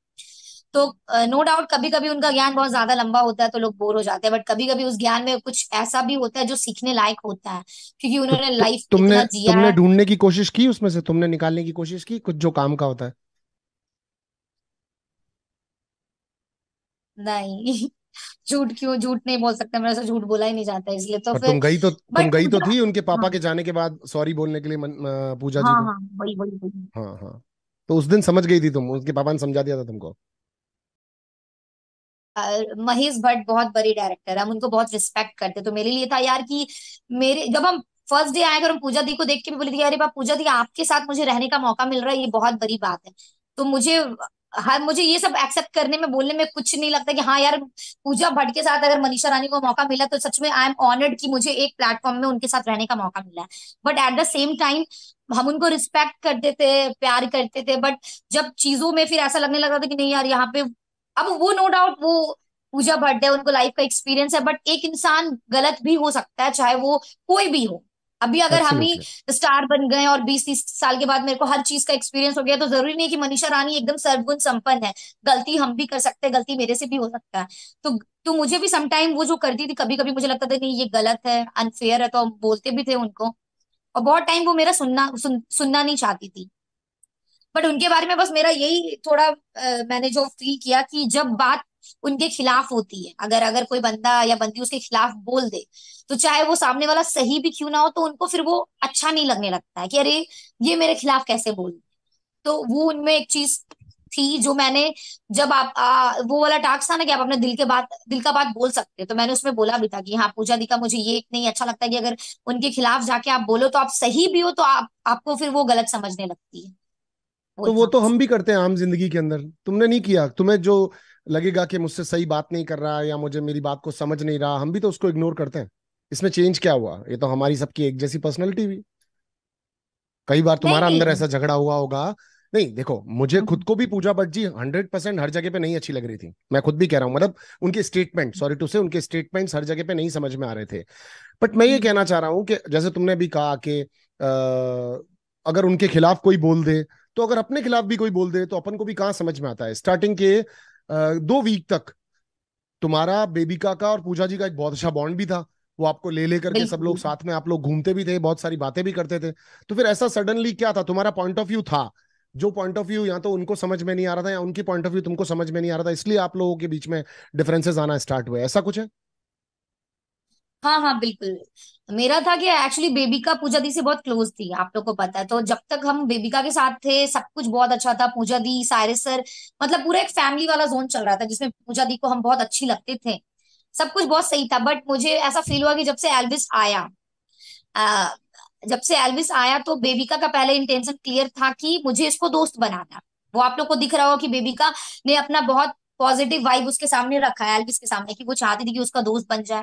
तो नो uh, डाउट no कभी कभी उनका ज्ञान बहुत ज्यादा लंबा होता है तो लोग बोर हो जाते हैं बट कभी कभी उस ज्ञान में कुछ ऐसा भी होता है जो सीखने लायक होता है क्योंकि तो उन्होंने तो, लाइफ तुमने इतना जिया तुमने ढूंढने की कोशिश की उसमें से तुमने निकालने की कोशिश की कुछ जो काम का होता है नहीं झूठ क्यों झूठ नहीं बोल सकते मेरे से तो झूठ बोला ही नहीं जाता इसलिए तो फिर तुम गई तो तुम गई तो थी उनके हाँ। पापा हाँ, के जाने के बाद सॉरी बोलने के लिए मन, पूजा जी हाँ, को हाँ वही वही वही हाँ हाँ तो उस दिन समझ गई थी तुम उसके पापा ने समझा दिया था तुमको महेश भट्ट बहुत बड़े डायरेक्टर है हम उनको बहुत रिस्पेक्ट करते तो मेरे लिए था यार कि मेरे जब हम फर्स्ट डे आए अगर हम पूजा दी को देख के भी बोली थी अरे बाप पूजा दी आपके साथ मुझे रहने का मौका मिल रहा है ये बहुत बड़ी बात है तो मुझे हाँ मुझे ये सब एक्सेप्ट करने में बोलने में कुछ नहीं लगता कि हाँ यार पूजा भट्ट के साथ अगर मनीषा रानी को मौका मिला तो सच में आई एम ऑनर्ड कि मुझे एक प्लेटफॉर्म में उनके साथ रहने का मौका मिला but at the same time हम उनको रिस्पेक्ट करते थे प्यार करते थे बट जब चीजों में फिर ऐसा लगने लगता था कि नहीं यार यहाँ पे अब वो नो डाउट वो पूजा भट्ट है उनको लाइफ का एक्सपीरियंस है बट एक इंसान गलत भी हो सकता है चाहे वो कोई भी हो अभी अगर हम ही स्टार बन गए और बीस तीस साल के बाद मेरे को हर चीज का एक्सपीरियंस हो गया तो जरूरी नहीं कि मनीषा रानी एकदम सर्वगुण संपन्न है गलती हम भी कर सकते हैं गलती मेरे से भी हो सकता है तो तो मुझे भी समटाइम वो जो करती थी कभी कभी मुझे लगता था नहीं ये गलत है अनफेयर है तो हम बोलते भी थे उनको और बहुत टाइम वो मेरा सुनना सुन, सुनना नहीं चाहती थी बट उनके बारे में बस मेरा यही थोड़ा आ, मैंने जो फील किया कि जब बात उनके खिलाफ होती है अगर अगर कोई बंदा या बंदी उसके खिलाफ बोल दे तो चाहे वो सामने वाला सही भी क्यों ना हो तो उनको फिर वो अच्छा नहीं लगने लगता है कि अरे ये मेरे खिलाफ कैसे बोल तो वो उनमें एक चीज थी जो मैंने जब आप आ, वो वाला टास्क था ना कि आप अपने दिल के बात दिल का बात बोल सकते हो तो मैंने उसमें बोला भी था कि हाँ पूजा दी का मुझे ये नहीं अच्छा लगता कि अगर उनके खिलाफ जाके आप बोलो तो आप सही भी हो तो आप आपको फिर वो गलत समझने लगती है तो वो तो हम भी करते हैं आम जिंदगी के अंदर तुमने नहीं किया तुम्हें जो लगेगा कि मुझसे सही बात नहीं कर रहा या मुझे मेरी बात को समझ नहीं रहा हम भी तो उसको इग्नोर करते हैं इसमें चेंज क्या हुआ ये तो हमारी सबकी एक जैसी पर्सनैलिटी भी कई बार तुम्हारा अंदर ऐसा झगड़ा हुआ होगा नहीं देखो मुझे हाँ। खुद को भी पूजा भट्ट जी हंड्रेड परसेंट हर जगह पे नहीं अच्छी लग रही थी मैं खुद भी कह रहा हूं मतलब उनके स्टेटमेंट सॉरी टू से उनके स्टेटमेंट हर जगह पे नहीं समझ में आ रहे थे बट मैं ये हाँ। कहना चाह रहा हूं कि जैसे तुमने भी कहा कि अगर उनके खिलाफ कोई बोल दे तो अगर अपने खिलाफ भी कोई बोल दे तो अपन को भी कहां समझ में आता है स्टार्टिंग के दो वीक तक तुम्हारा बेबिका का और पूजा जी का एक बहुत अच्छा बॉन्ड भी था वो आपको ले लेकर के सब लोग साथ में आप लोग घूमते भी थे बहुत सारी बातें भी करते थे तो फिर ऐसा सडनली क्या था तुम्हारा पॉइंट ऑफ व्यू था जो पॉइंट ऑफ व्यू या तो उनको समझ में नहीं आ रहा था या उनकी पॉइंट ऑफ व्यू तुमको समझ में नहीं आ रहा था इसलिए आप लोगों के बीच में डिफरेंसेस आना स्टार्ट हुए ऐसा कुछ है हाँ हाँ बिल्कुल मेरा था कि एक्चुअली बेबी का पूजा दी से बहुत क्लोज थी आप लोग को पता है तो जब तक हम बेबी का के साथ थे सब कुछ बहुत अच्छा था पूजा दी सायरस सर मतलब पूरा एक फैमिली वाला जोन चल रहा था जिसमें पूजा दी को हम बहुत अच्छी लगते थे सब कुछ बहुत सही था बट मुझे ऐसा फील हुआ कि जब से एल्विस आया आ, जब से एल्विस आया तो बेबिका का पहले इंटेंशन क्लियर था कि मुझे इसको दोस्त बनाना वो आप लोग को दिख रहा होगा कि बेबिका ने अपना बहुत पॉजिटिव वाइब उसके सामने रखा है एल्विस के सामने कि वो चाहती थी कि उसका दोस्त बन जाए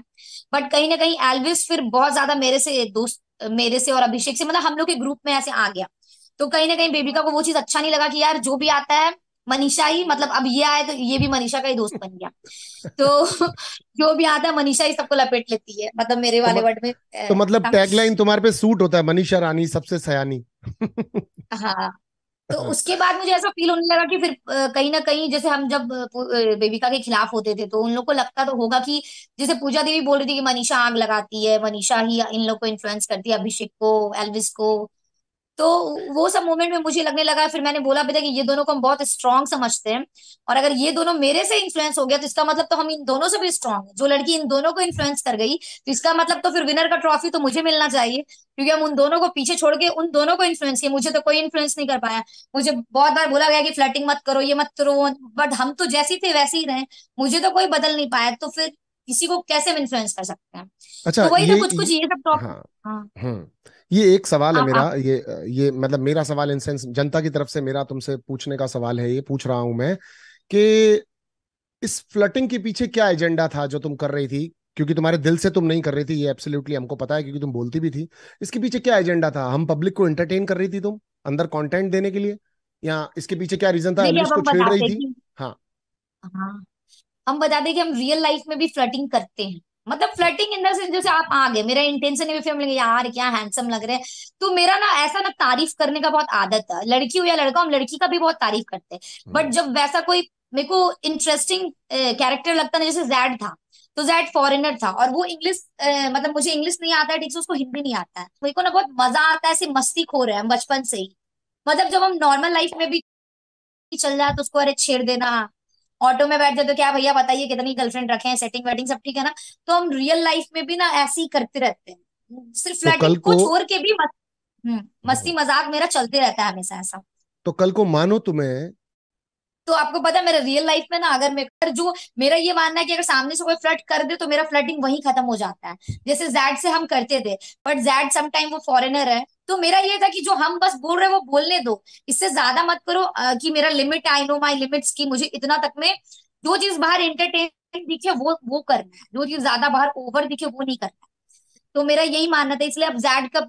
बट कहीं ना कहीं एल्विस फिर बहुत ज्यादा मेरे से दोस्त मेरे से और अभिषेक से मतलब हम लोग के ग्रुप में ऐसे आ गया तो कहीं ना कहीं बेबिका को वो चीज अच्छा नहीं लगा कि यार जो भी आता है मनीषा ही मतलब अब ये आए तो ये भी मनीषा का ही दोस्त बन गया तो जो भी आता है मनीषा ही सबको लपेट लेती है मतलब मेरे तो वाले वर्ड में तो मतलब टैगलाइन तुम्हारे पे सूट होता है मनीषा रानी सबसे सयानी हाँ तो उसके बाद मुझे ऐसा फील होने लगा कि फिर कहीं ना कहीं जैसे हम जब बेबिका के खिलाफ होते थे तो उन लोग को लगता तो होगा कि जैसे पूजा देवी बोल रही थी कि मनीषा आग लगाती है मनीषा ही इन लोग को इन्फ्लुएंस करती है अभिषेक को एल्विस को तो वो सब मोमेंट में मुझे लगने लगा फिर मैंने बोला बेटा कि ये दोनों को हम बहुत स्ट्रांग समझते हैं और अगर ये दोनों मेरे से इन्फ्लुएंस हो गया तो इसका मतलब तो हम इन दोनों से भी स्ट्रांग है जो लड़की इन दोनों को इन्फ्लुएंस कर गई तो इसका मतलब तो फिर विनर का ट्रॉफी तो मुझे मिलना चाहिए क्योंकि हम उन दोनों को पीछे छोड़ के उन दोनों को इन्फ्लुएंस किया मुझे तो कोई इन्फ्लुएंस नहीं कर पाया मुझे बहुत बार बोला गया कि फ्लटिंग मत करो ये मत करो बट हम तो जैसे थे वैसे ही रहे मुझे तो कोई बदल नहीं पाया तो फिर किसी को कैसे हम इन्फ्लुएंस कर सकते हैं अच्छा तो वही तो कुछ कुछ ये सब टॉपिक हाँ. हाँ। हम्म। ये एक सवाल है हाँ, मेरा ये ये मतलब मेरा सवाल इन सेंस जनता की तरफ से मेरा तुमसे पूछने का सवाल है ये पूछ रहा हूं मैं कि इस फ्लटिंग के पीछे क्या एजेंडा था जो तुम कर रही थी क्योंकि तुम्हारे दिल से तुम नहीं कर रही थी ये एब्सोल्युटली हमको पता है क्योंकि तुम बोलती भी थी इसके पीछे क्या एजेंडा था हम पब्लिक को एंटरटेन कर रही थी तुम अंदर कंटेंट देने के लिए या इसके पीछे क्या रीजन था को छेड़ रही थी हाँ हाँ हम बता दें कि हम रियल लाइफ में भी फ्लटिंग करते हैं मतलब फ्लर्टिंग इन द सेंस जैसे आप आ गए मेरा इंटेंशन है फिर हम लेंगे यार क्या हैंडसम लग रहे हैं तो मेरा ना ऐसा ना तारीफ करने का बहुत आदत है लड़की हो या लड़का हम लड़की का भी बहुत तारीफ करते हैं बट हम्म। जब वैसा कोई मेरे को इंटरेस्टिंग कैरेक्टर लगता ना जैसे जैड था तो जैड फॉरेनर था और वो इंग्लिश मतलब मुझे इंग्लिश नहीं आता है ठीक से उसको हिंदी नहीं आता है मेरे को ना बहुत मजा आता है ऐसे मस्ती खो रहे हैं बचपन से ही मतलब जब हम नॉर्मल लाइफ में भी चल जाए तो उसको अरे छेड़ देना ऑटो में बैठ जाते हो क्या भैया बताइए कितनी गर्लफ्रेंड रखे हैं सेटिंग वेटिंग सब ठीक है ना तो हम रियल लाइफ में भी ना ऐसे ही करते रहते हैं सिर्फ तो फ्लर्टिंग को के भी मत, हम्म, मस्ती हम्म। मजाक मेरा चलते रहता है हमेशा ऐसा तो कल को मानो तुम्हें तो आपको पता है मेरा रियल लाइफ में ना अगर मेरे जो मेरा ये मानना है कि अगर सामने से कोई फ्लड कर दे तो मेरा फ्लडिंग वहीं खत्म हो जाता है जैसे जैड से हम करते थे बट जैड समटाइम वो फॉरेनर है तो मेरा ये था कि जो हम बस बोल रहे हैं वो बोलने दो इससे ज्यादा मत करो आ, कि मेरा limit I know my limits की मुझे इतना तक में जो चीज बाहर एंटरटेन दिखे वो वो करना है जो चीज ज्यादा बाहर ओवर दिखे वो नहीं करना है तो मेरा यही मानना था इसलिए अब जैड का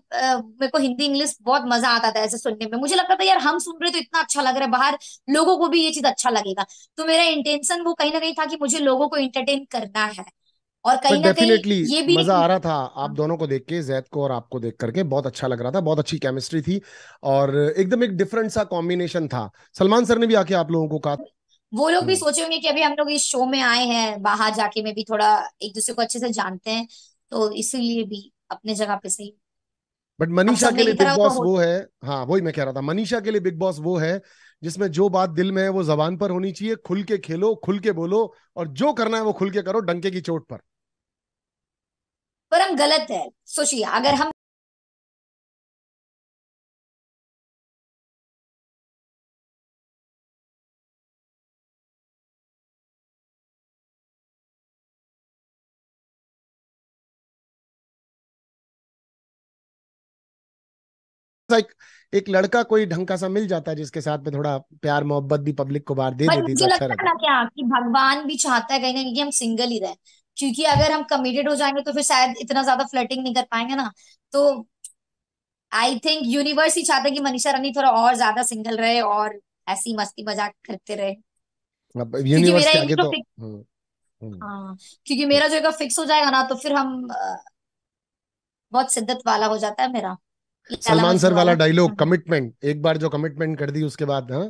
मेरे को हिंदी इंग्लिश बहुत मजा आता था ऐसे सुनने में मुझे लगता था यार हम सुन रहे तो इतना अच्छा लग रहा है बाहर लोगों को भी ये चीज अच्छा लगेगा तो मेरा इंटेंशन वो कहीं ना कहीं था कि मुझे लोगों को इंटरटेन करना है और कहीं ना कहीं ये भी मजा आ रहा था आप दोनों को देख के जैद को और आपको देख करके बहुत अच्छा लग रहा था बहुत अच्छी केमिस्ट्री थी और एकदम एक डिफरेंट सा कॉम्बिनेशन था सलमान सर ने भी आके आप लोगों को कहा वो लोग भी हम्म। सोचे होंगे कि अभी हम लोग इस शो में आए हैं बाहर जाके में भी थोड़ा एक दूसरे को अच्छे से जानते हैं तो इसीलिए भी अपने जगह पे सही बट मनीषा के लिए बिग बॉस तो वो है हाँ वही मैं कह रहा था मनीषा के लिए बिग बॉस वो है जिसमें जो बात दिल में है वो जबान पर होनी चाहिए खुल के खेलो खुल के बोलो और जो करना है वो खुल के करो डंके की चोट पर हम गलत है सोचिए अगर हम एक एक लड़का कोई ढंग का सा मिल जाता है जिसके साथ में थोड़ा प्यार मोहब्बत भी पब्लिक को बार दे देती है तो अच्छा है ना क्या हाँ, कि भगवान भी चाहता है कहीं ना कहीं हम सिंगल ही रहे क्योंकि अगर हम कमिटेड हो जाएंगे तो फिर शायद इतना ज्यादा फ्लर्टिंग नहीं कर पाएंगे ना तो आई थिंक यूनिवर्स ही चाहता है कि मनीषा रानी थोड़ा और ज्यादा सिंगल रहे और ऐसी मस्ती मजाक करते रहे क्योंकि यूनिवर्स के आगे तो हम्म, हम्म। हाँ क्योंकि मेरा जो फिक्स हो जाएगा ना तो फिर हम बहुत शिद्दत वाला हो जाता है मेरा सलमान सर वाला डायलॉग हाँ। कमिटमेंट एक बार जो कमिटमेंट कर दी उसके बाद हाँ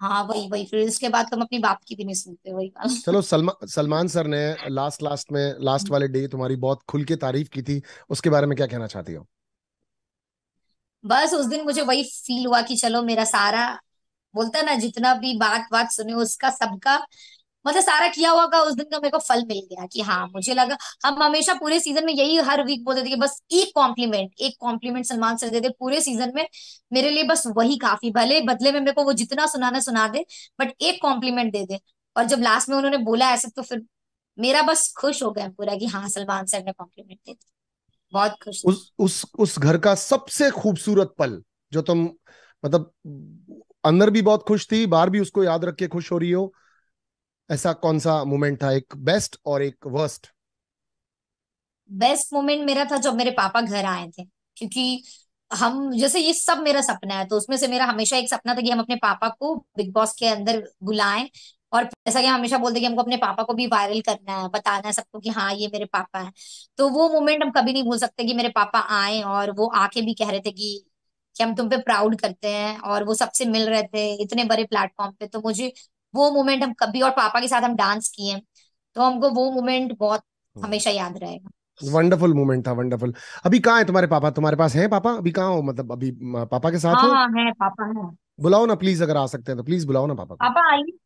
हाँ वही वही फिर इसके बाद तुम अपनी बाप की भी नहीं सुनते वही चलो सलमान सलमान सर ने लास्ट लास्ट में लास्ट वाले डे तुम्हारी बहुत खुल के तारीफ की थी उसके बारे में क्या कहना चाहती हो बस उस दिन मुझे वही फील हुआ कि चलो मेरा सारा बोलता ना जितना भी बात बात सुने उसका सबका मतलब सारा किया हुआ का उस दिन का मेरे को फल मिल गया कि हाँ मुझे लगा हम हमेशा पूरे सीजन में यही हर वीक बोलते थे कि बस एक कॉम्प्लीमेंट एक कॉम्प्लीमेंट सलमान सर देते पूरे सीजन में मेरे लिए बस वही काफी भले बदले में मेरे को वो जितना सुनाना सुना दे बट एक कॉम्प्लीमेंट दे दे और जब लास्ट में उन्होंने बोला ऐसे तो फिर मेरा बस खुश हो गया पूरा कि हाँ सलमान सर ने कॉम्प्लीमेंट दे दिया बहुत खुश उस उस उस घर का सबसे खूबसूरत पल जो तुम मतलब अंदर भी बहुत खुश थी बाहर भी उसको याद रख के खुश हो रही हो ऐसा कौन सा मोमेंट था एक बेस्ट और एक वर्स्ट बेस्ट मोमेंट मेरा था जब मेरे पापा घर आए थे क्योंकि हम जैसे ये सब मेरा सपना है तो उसमें से मेरा हमेशा एक सपना था कि हम अपने पापा को बिग बॉस के अंदर बुलाएं और जैसा कि हम हमेशा बोलते कि हमको अपने पापा को भी वायरल करना है बताना है सबको कि हाँ ये मेरे पापा हैं तो वो मोमेंट हम कभी नहीं भूल सकते कि मेरे पापा आए और वो आके भी कह रहे थे कि कि हम तुम पे प्राउड करते हैं और वो सबसे मिल रहे थे इतने बड़े प्लेटफॉर्म पे तो मुझे वो मोमेंट हम कभी और पापा के साथ हम डांस किए तो हमको वो मोमेंट बहुत हाँ। हमेशा याद रहेगा वंडरफुल मोमेंट था वंडरफुल अभी कहाँ है तुम्हारे पापा तुम्हारे पास है पापा अभी कहाँ हो मतलब अभी पापा के साथ हाँ, हो हाँ, है पापा है बुलाओ ना प्लीज अगर आ सकते हैं तो प्लीज बुलाओ ना पापा को पापा आइए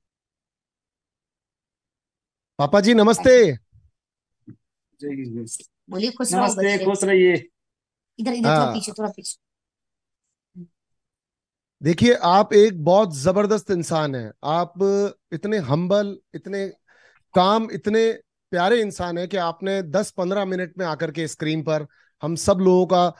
पापा जी नमस्ते बोलिए खुश नमस्ते खुश रहिए इधर इधर थोड़ा हाँ। पीछे थोड़ा पीछे देखिए आप एक बहुत जबरदस्त इंसान हैं आप इतने हम्बल इतने काम इतने प्यारे इंसान हैं कि आपने 10-15 मिनट में आकर के स्क्रीन पर हम सब लोगों का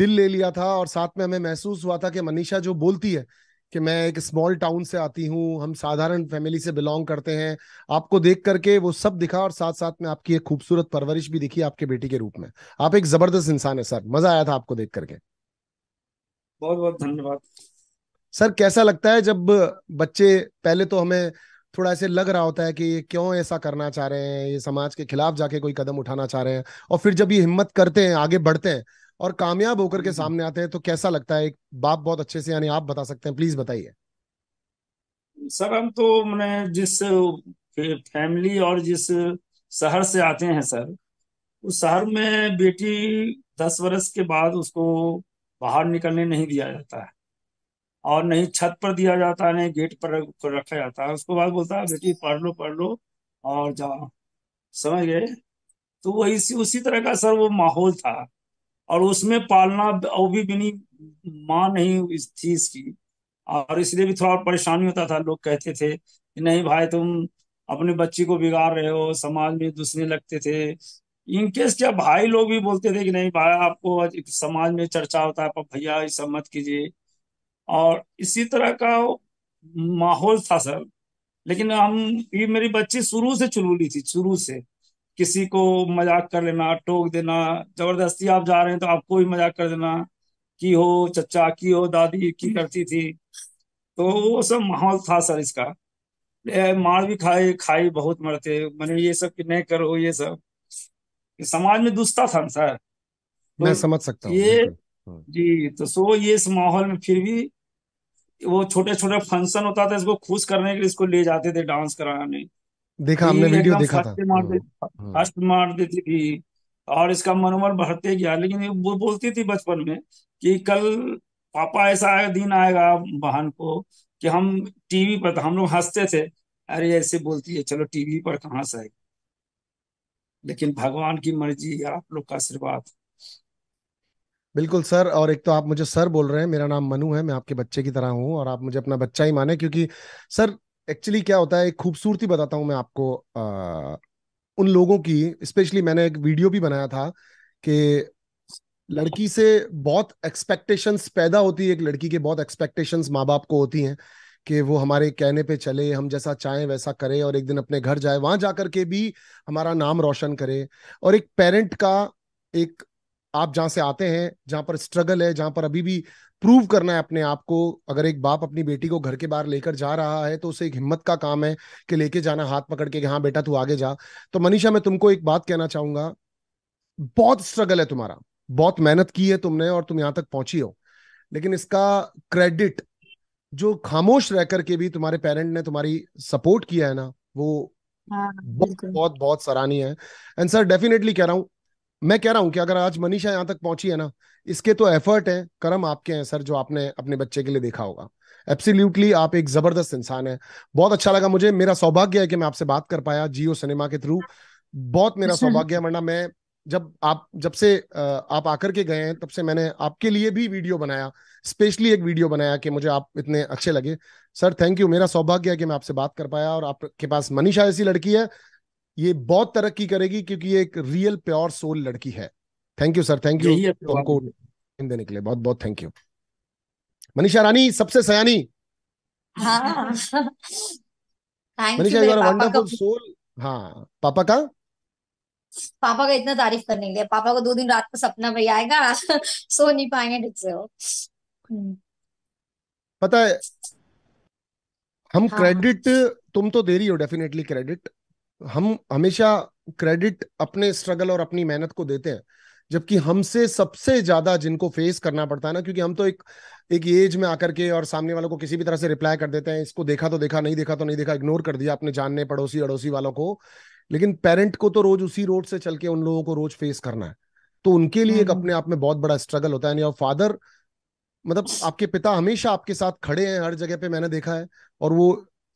दिल ले लिया था और साथ में हमें महसूस हुआ था कि मनीषा जो बोलती है कि मैं एक स्मॉल टाउन से आती हूँ हम साधारण फैमिली से बिलोंग करते हैं आपको देख करके वो सब दिखा और साथ साथ में आपकी एक खूबसूरत परवरिश भी दिखी आपके बेटी के रूप में आप एक जबरदस्त इंसान है सर मजा आया था आपको देख करके बहुत बहुत धन्यवाद सर कैसा लगता है जब बच्चे पहले तो हमें थोड़ा ऐसे लग रहा होता है कि ये क्यों ऐसा करना चाह रहे हैं ये समाज के खिलाफ जाके कोई कदम उठाना चाह रहे हैं और फिर जब ये हिम्मत करते हैं आगे बढ़ते हैं और कामयाब होकर के हम्म। सामने आते हैं तो कैसा लगता है एक बाप बहुत अच्छे से यानी आप बता सकते हैं प्लीज बताइए सर हम तो मैंने जिस फैमिली और जिस शहर से आते हैं सर उस शहर में बेटी दस वर्ष के बाद उसको बाहर निकलने नहीं दिया जाता है और नहीं छत पर दिया जाता है नहीं गेट पर रखा जाता है उसके बाद बोलता है बेटी पढ़ लो पढ़ लो और जाओ समझ गए तो वही उसी तरह का सर वो माहौल था और उसमें पालना और भी बिनी माँ नहीं इस चीज की और इसलिए भी थोड़ा परेशानी होता था लोग कहते थे कि नहीं भाई तुम अपने बच्ची को बिगाड़ रहे हो समाज में दूसरे लगते थे इनकेस क्या भाई लोग भी बोलते थे कि नहीं भाई आपको समाज में चर्चा होता है भैया ये सब मत कीजिए और इसी तरह का माहौल था सर लेकिन हम ये मेरी बच्ची शुरू से चुलूली थी शुरू से किसी को मजाक कर लेना टोक देना जबरदस्ती आप जा रहे हैं तो आपको भी मजाक कर देना की हो चचा की हो दादी की करती थी तो वो सब माहौल था सर इसका मार भी खाए खाई बहुत मरते मैंने ये सब कि नहीं करो ये सब समाज में दुस्ता था सर तो मैं समझ सकता हूँ ये जी तो सो ये इस माहौल में फिर भी वो छोटे छोटे फंक्शन होता था इसको खुश करने के लिए इसको ले जाते थे डांस कराने देखा हमने वीडियो देखा था मार देती फर्स्ट हाँ, हाँ। मार देती थी और इसका मनोबल बढ़ते गया लेकिन वो बोलती थी बचपन में कि कल पापा ऐसा दिन आएगा बहन को कि हम टीवी पर हम लोग हंसते थे अरे ऐसे बोलती है चलो टीवी पर कहाँ से लेकिन भगवान की मर्जी आप लोग का आशीर्वाद बिल्कुल सर और एक तो आप मुझे सर बोल रहे हैं मेरा नाम मनु है मैं आपके बच्चे की तरह हूँ और आप मुझे अपना बच्चा ही माने क्योंकि सर एक्चुअली क्या होता है एक खूबसूरती बताता हूँ मैं आपको आ, उन लोगों की स्पेशली मैंने एक वीडियो भी बनाया था कि लड़की से बहुत एक्सपेक्टेशंस पैदा होती है एक लड़की के बहुत एक्सपेक्टेशंस माँ बाप को होती हैं कि वो हमारे कहने पे चले हम जैसा चाहें वैसा करे और एक दिन अपने घर जाए वहां जाकर के भी हमारा नाम रोशन करे और एक पेरेंट का एक आप जहां से आते हैं जहां पर स्ट्रगल है जहां पर अभी भी प्रूव करना है अपने आप को अगर एक बाप अपनी बेटी को घर के बाहर लेकर जा रहा है तो उसे एक हिम्मत का काम है कि लेके जाना हाथ पकड़ के कि हाँ बेटा तू आगे जा तो मनीषा मैं तुमको एक बात कहना चाहूंगा बहुत स्ट्रगल है तुम्हारा बहुत मेहनत की है तुमने और तुम यहां तक पहुंची हो लेकिन इसका क्रेडिट जो खामोश रह करके भी तुम्हारे पेरेंट ने तुम्हारी सपोर्ट किया है ना वो हाँ, बहुत बहुत बहुत सराहनीय है एंड सर डेफिनेटली कह रहा हूँ मैं कह रहा हूं कि अगर आज मनीषा यहाँ तक पहुंची है ना इसके तो एफर्ट है कर्म आपके हैं सर जो आपने अपने बच्चे के लिए देखा होगा एब्सोल्युटली आप एक जबरदस्त इंसान है बहुत अच्छा लगा मुझे मेरा सौभाग्य है कि मैं आपसे बात कर पाया जियो सिनेमा के थ्रू बहुत मेरा सौभाग्य है वरना मैं जब आप जब से आप आकर के गए हैं तब से मैंने आपके लिए भी वीडियो बनाया स्पेशली एक वीडियो बनाया कि मुझे आप इतने अच्छे लगे सर थैंक यू मेरा सौभाग्य है कि मैं आपसे बात कर पाया और आपके पास मनीषा ऐसी लड़की है ये बहुत तरक्की करेगी क्योंकि ये एक रियल प्योर सोल लड़की है thank you sir thank you हमको देने के लिए बहुत बहुत थैंक यू मनीषा रानी सबसे सयानी यू आर वंडरफुल सोल हाँ पापा का पापा का इतना तारीफ करने के लिए पापा को दो दिन रात को सपना भी आएगा सो नहीं पाएंगे ठीक से हम्म। पता है हम क्रेडिट हाँ। तुम तो दे रही हो डेफिनेटली क्रेडिट हम हमेशा क्रेडिट अपने स्ट्रगल और अपनी मेहनत को देते हैं जबकि हमसे सबसे ज्यादा जिनको फेस करना पड़ता है ना क्योंकि हम तो एक एक एज में आकर के और सामने वालों को किसी भी तरह से रिप्लाई कर देते हैं इसको देखा तो देखा नहीं देखा तो नहीं देखा इग्नोर कर दिया अपने जानने पड़ोसी अड़ोसी वालों को लेकिन पेरेंट को तो रोज उसी रोड से चल के उन लोगों को रोज फेस करना है तो उनके लिए एक हम्म। अपने आप में बहुत बड़ा स्ट्रगल होता है योर फादर मतलब आपके पिता हमेशा आपके साथ खड़े हैं हर जगह पे मैंने देखा है और वो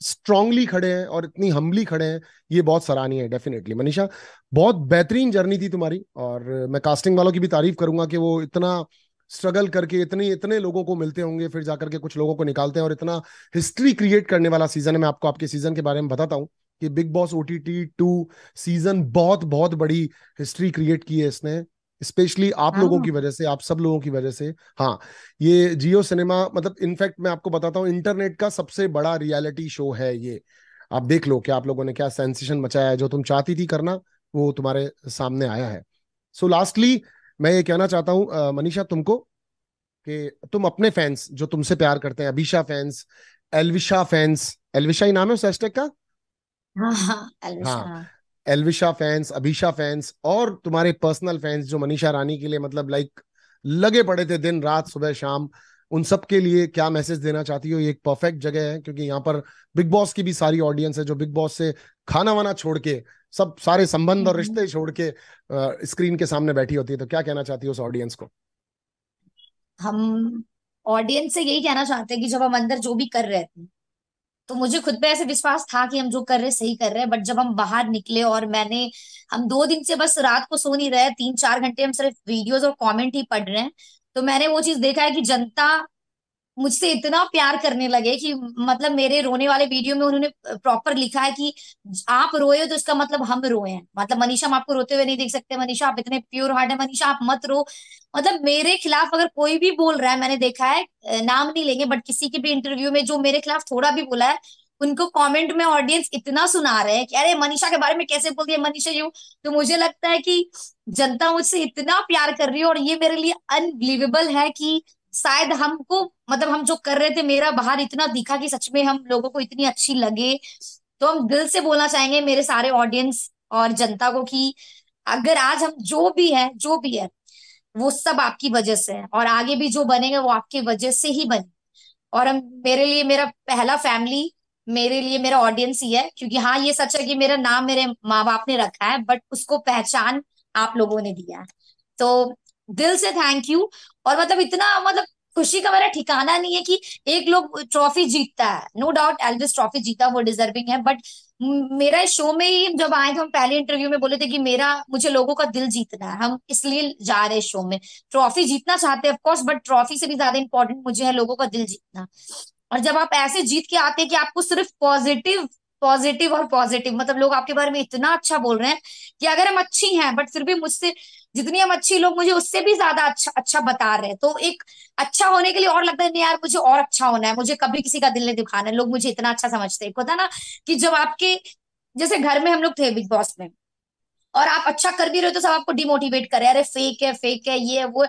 स्ट्रांगली खड़े हैं और इतनी हम्बली खड़े हैं ये बहुत सराहनीय है डेफिनेटली मनीषा बहुत बेहतरीन जर्नी थी तुम्हारी और मैं कास्टिंग वालों की भी तारीफ करूंगा कि वो इतना स्ट्रगल करके इतने इतने लोगों को मिलते होंगे फिर जाकर के कुछ लोगों को निकालते हैं और इतना हिस्ट्री क्रिएट करने वाला सीजन है मैं आपको आपके सीजन के बारे में बताता हूँ कि Bigg Boss O T T two season बहुत बहुत बड़ी हिस्ट्री क्रिएट की है इसने स्पेशली आप लोगों की हाँ। वजह से आप सब लोगों की वजह से हाँ ये जियो सिनेमा मतलब इनफैक्ट मैं आपको बताता हूँ इंटरनेट का सबसे बड़ा रियलिटी शो है ये आप देख लो कि आप लोगों ने क्या सेंसेशन मचाया है जो तुम चाहती थी करना वो तुम्हारे सामने आया है सो so लास्टली मैं ये कहना चाहता हूँ मनीषा तुमको कि तुम अपने फैंस जो तुमसे प्यार करते हैं अभिषा फैंस एलविशा फैंस एलविशा ही नाम है उस हैशटैग का हाँ, हाँ, एलविशा फैंस अभिशा फैंस और तुम्हारे पर्सनल फैंस जो मनीषा रानी के लिए मतलब लाइक लगे पड़े थे दिन रात सुबह शाम उन सब के लिए क्या मैसेज देना चाहती हो ये एक परफेक्ट जगह है क्योंकि यहाँ पर बिग बॉस की भी सारी ऑडियंस है जो बिग बॉस से खाना वाना छोड़ के सब सारे संबंध और हम्म। रिश्ते छोड़ के स्क्रीन के सामने बैठी होती है तो क्या कहना चाहती हो उस ऑडियंस को हम ऑडियंस से यही कहना चाहते हैं कि जब हम अंदर जो भी कर रहे थे तो मुझे खुद पे ऐसे विश्वास था कि हम जो कर रहे सही कर रहे हैं बट जब हम बाहर निकले और मैंने हम दो दिन से बस रात को सो नहीं रहे तीन चार घंटे हम सिर्फ वीडियोस और कमेंट ही पढ़ रहे हैं तो मैंने वो चीज देखा है कि जनता मुझसे इतना प्यार करने लगे कि मतलब मेरे रोने वाले वीडियो में उन्होंने प्रॉपर लिखा है कि आप रोए हो तो इसका मतलब हम रोए हैं मतलब मनीषा हम आपको रोते हुए नहीं देख सकते मनीषा आप इतने प्योर हार्ट है मनीषा आप मत रो मतलब मेरे खिलाफ अगर कोई भी बोल रहा है मैंने देखा है नाम नहीं लेंगे बट किसी के भी इंटरव्यू में जो मेरे खिलाफ थोड़ा भी बोला है उनको कमेंट में ऑडियंस इतना सुना रहे हैं कि अरे मनीषा के बारे में कैसे बोल दिया मनीषा यू तो मुझे लगता है कि जनता मुझसे इतना प्यार कर रही है और ये मेरे लिए अनबिलीवेबल है कि शायद हमको मतलब हम जो कर रहे थे मेरा बाहर इतना दिखा कि सच में हम लोगों को इतनी अच्छी लगे तो हम दिल से बोलना चाहेंगे मेरे सारे ऑडियंस और जनता को कि अगर आज हम जो भी है जो भी है वो सब आपकी वजह से है और आगे भी जो बनेगा वो आपकी वजह से ही बने और हम मेरे लिए मेरा पहला फैमिली मेरे लिए मेरा ऑडियंस ही है क्योंकि हाँ ये सच है कि मेरा नाम मेरे माँ बाप ने रखा है बट उसको पहचान आप लोगों ने दिया है तो दिल से थैंक यू और मतलब इतना मतलब खुशी का मेरा ठिकाना नहीं है कि एक लोग ट्रॉफी जीतता है नो डाउट एल्विस ट्रॉफी जीता वो डिजर्विंग है बट मेरा इस शो में ही जब आए थे हम पहले इंटरव्यू में बोले थे कि मेरा मुझे लोगों का दिल जीतना है हम इसलिए जा रहे हैं शो में ट्रॉफी जीतना चाहते हैं ऑफकोर्स बट ट्रॉफी से भी ज्यादा इंपॉर्टेंट मुझे है लोगों का दिल जीतना और जब आप ऐसे जीत के आते हैं कि आपको सिर्फ पॉजिटिव पॉजिटिव और पॉजिटिव मतलब लोग आपके बारे में इतना अच्छा बोल रहे हैं कि अगर हम अच्छी हैं बट फिर भी मुझसे जितनी हम अच्छी लोग मुझे उससे भी ज्यादा अच्छा अच्छा बता रहे हैं तो एक अच्छा होने के लिए और लगता है नहीं यार मुझे और अच्छा होना है मुझे कभी किसी का दिल नहीं दिखाना है लोग मुझे इतना अच्छा समझते हैं होता ना कि जब आपके जैसे घर में हम लोग थे बिग बॉस में और आप अच्छा कर भी रहे हो तो सब आपको डिमोटिवेट करे अरे फेक है फेक है ये है वो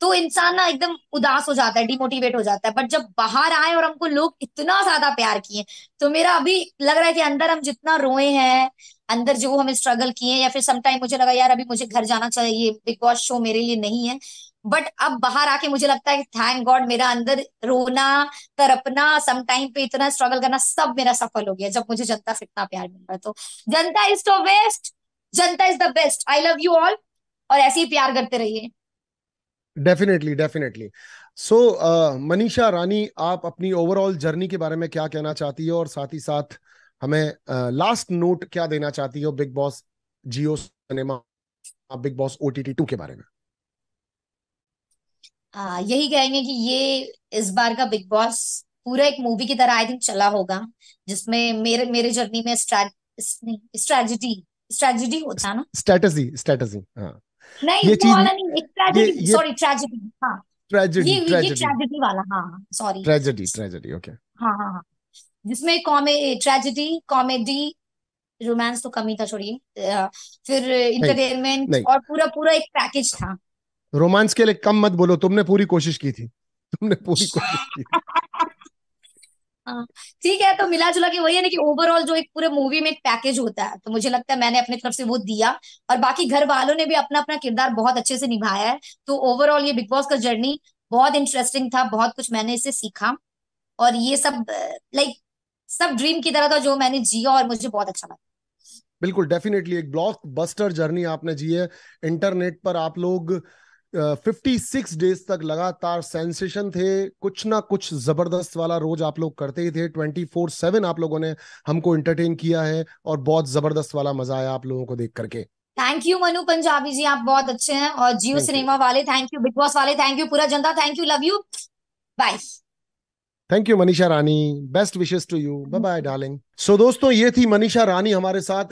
तो इंसान ना एकदम उदास हो जाता है डिमोटिवेट हो जाता है बट जब बाहर आए और हमको लोग इतना ज्यादा प्यार किए तो मेरा अभी लग रहा है कि अंदर हम जितना रोए हैं अंदर जो हमें स्ट्रगल किए या फिर समटाइम मुझे लगा यार अभी मुझे घर जाना चाहिए बिग बॉस शो मेरे लिए नहीं है बट अब बाहर आके मुझे लगता है थैंक गॉड मेरा अंदर रोना तरपना सम टाइम पे इतना स्ट्रगल करना सब मेरा सफल हो गया जब मुझे जनता से इतना प्यार मिल रहा तो जनता इज द बेस्ट जनता is the best I love you all और ऐसे ही प्यार करते रहिए definitely definitely so Manisha Rani आप अपनी ओवरऑल जर्नी के बारे में क्या कहना चाहती हो और साथ ही साथ हमें लास्ट uh, नोट क्या देना चाहती हो Bigg Boss Jio Cinema Bigg Boss OTT two के बारे में आ, यही कहेंगे कि ये इस बार का बिग बॉस पूरा एक मूवी की तरह आई थिंक चला होगा जिसमें मेरे मेरे जर्नी में स्ट्रैट स्ट्रैटेजी स्ट्रैटेजी होता ना स्ट्रैटेजी स्ट्रैटेजी हाँ नहीं ये चीज नहीं ट्रेजेडी सॉरी ट्रेजेडी हाँ ट्रेजेडी ये ट्रेजेडी वाला हाँ सॉरी ट्रेजेडी ट्रेजेडी ओके हाँ हाँ हाँ जिसमें कॉमे ट्रेजेडी कॉमेडी रोमांस तो कमी था छोड़िए फिर इंटरटेनमेंट और पूरा पूरा एक पैकेज था रोमांस के लिए कम मत बोलो तुमने पूरी कोशिश की थी तुमने पूरी कोशिश की हाँ, ठीक है तो मिला जुला के वही है ना कि ओवरऑल जो एक पूरे मूवी में एक पैकेज होता है तो मुझे लगता है मैंने अपने तरफ से वो दिया और बाकी घर वालों ने भी अपना अपना किरदार बहुत अच्छे से निभाया है तो ओवरऑल ये बिग बॉस का जर्नी बहुत इंटरेस्टिंग था बहुत कुछ मैंने इससे सीखा और ये सब लाइक सब ड्रीम की तरह था जो मैंने जिया और मुझे बहुत अच्छा लगा बिल्कुल डेफिनेटली एक ब्लॉक बस्टर जर्नी आपने जी है इंटरनेट पर आप लोग फिफ्टी सिक्स डेज तक लगातार सेंसेशन थे कुछ ना कुछ जबरदस्त वाला रोज आप लोग करते ही थे ट्वेंटी फोर सेवन आप लोगों ने हमको एंटरटेन किया है और बहुत जबरदस्त वाला मजा आया आप लोगों को देख करके थैंक यू मनु पंजाबी जी आप बहुत अच्छे हैं और जियो सिनेमा वाले थैंक यू बिग बॉस वाले थैंक यू पूरा जनता thank you love you bye thank you Manisha Rani best wishes to you bye bye darling so दोस्तों ये थी मनीषा रानी हमारे साथ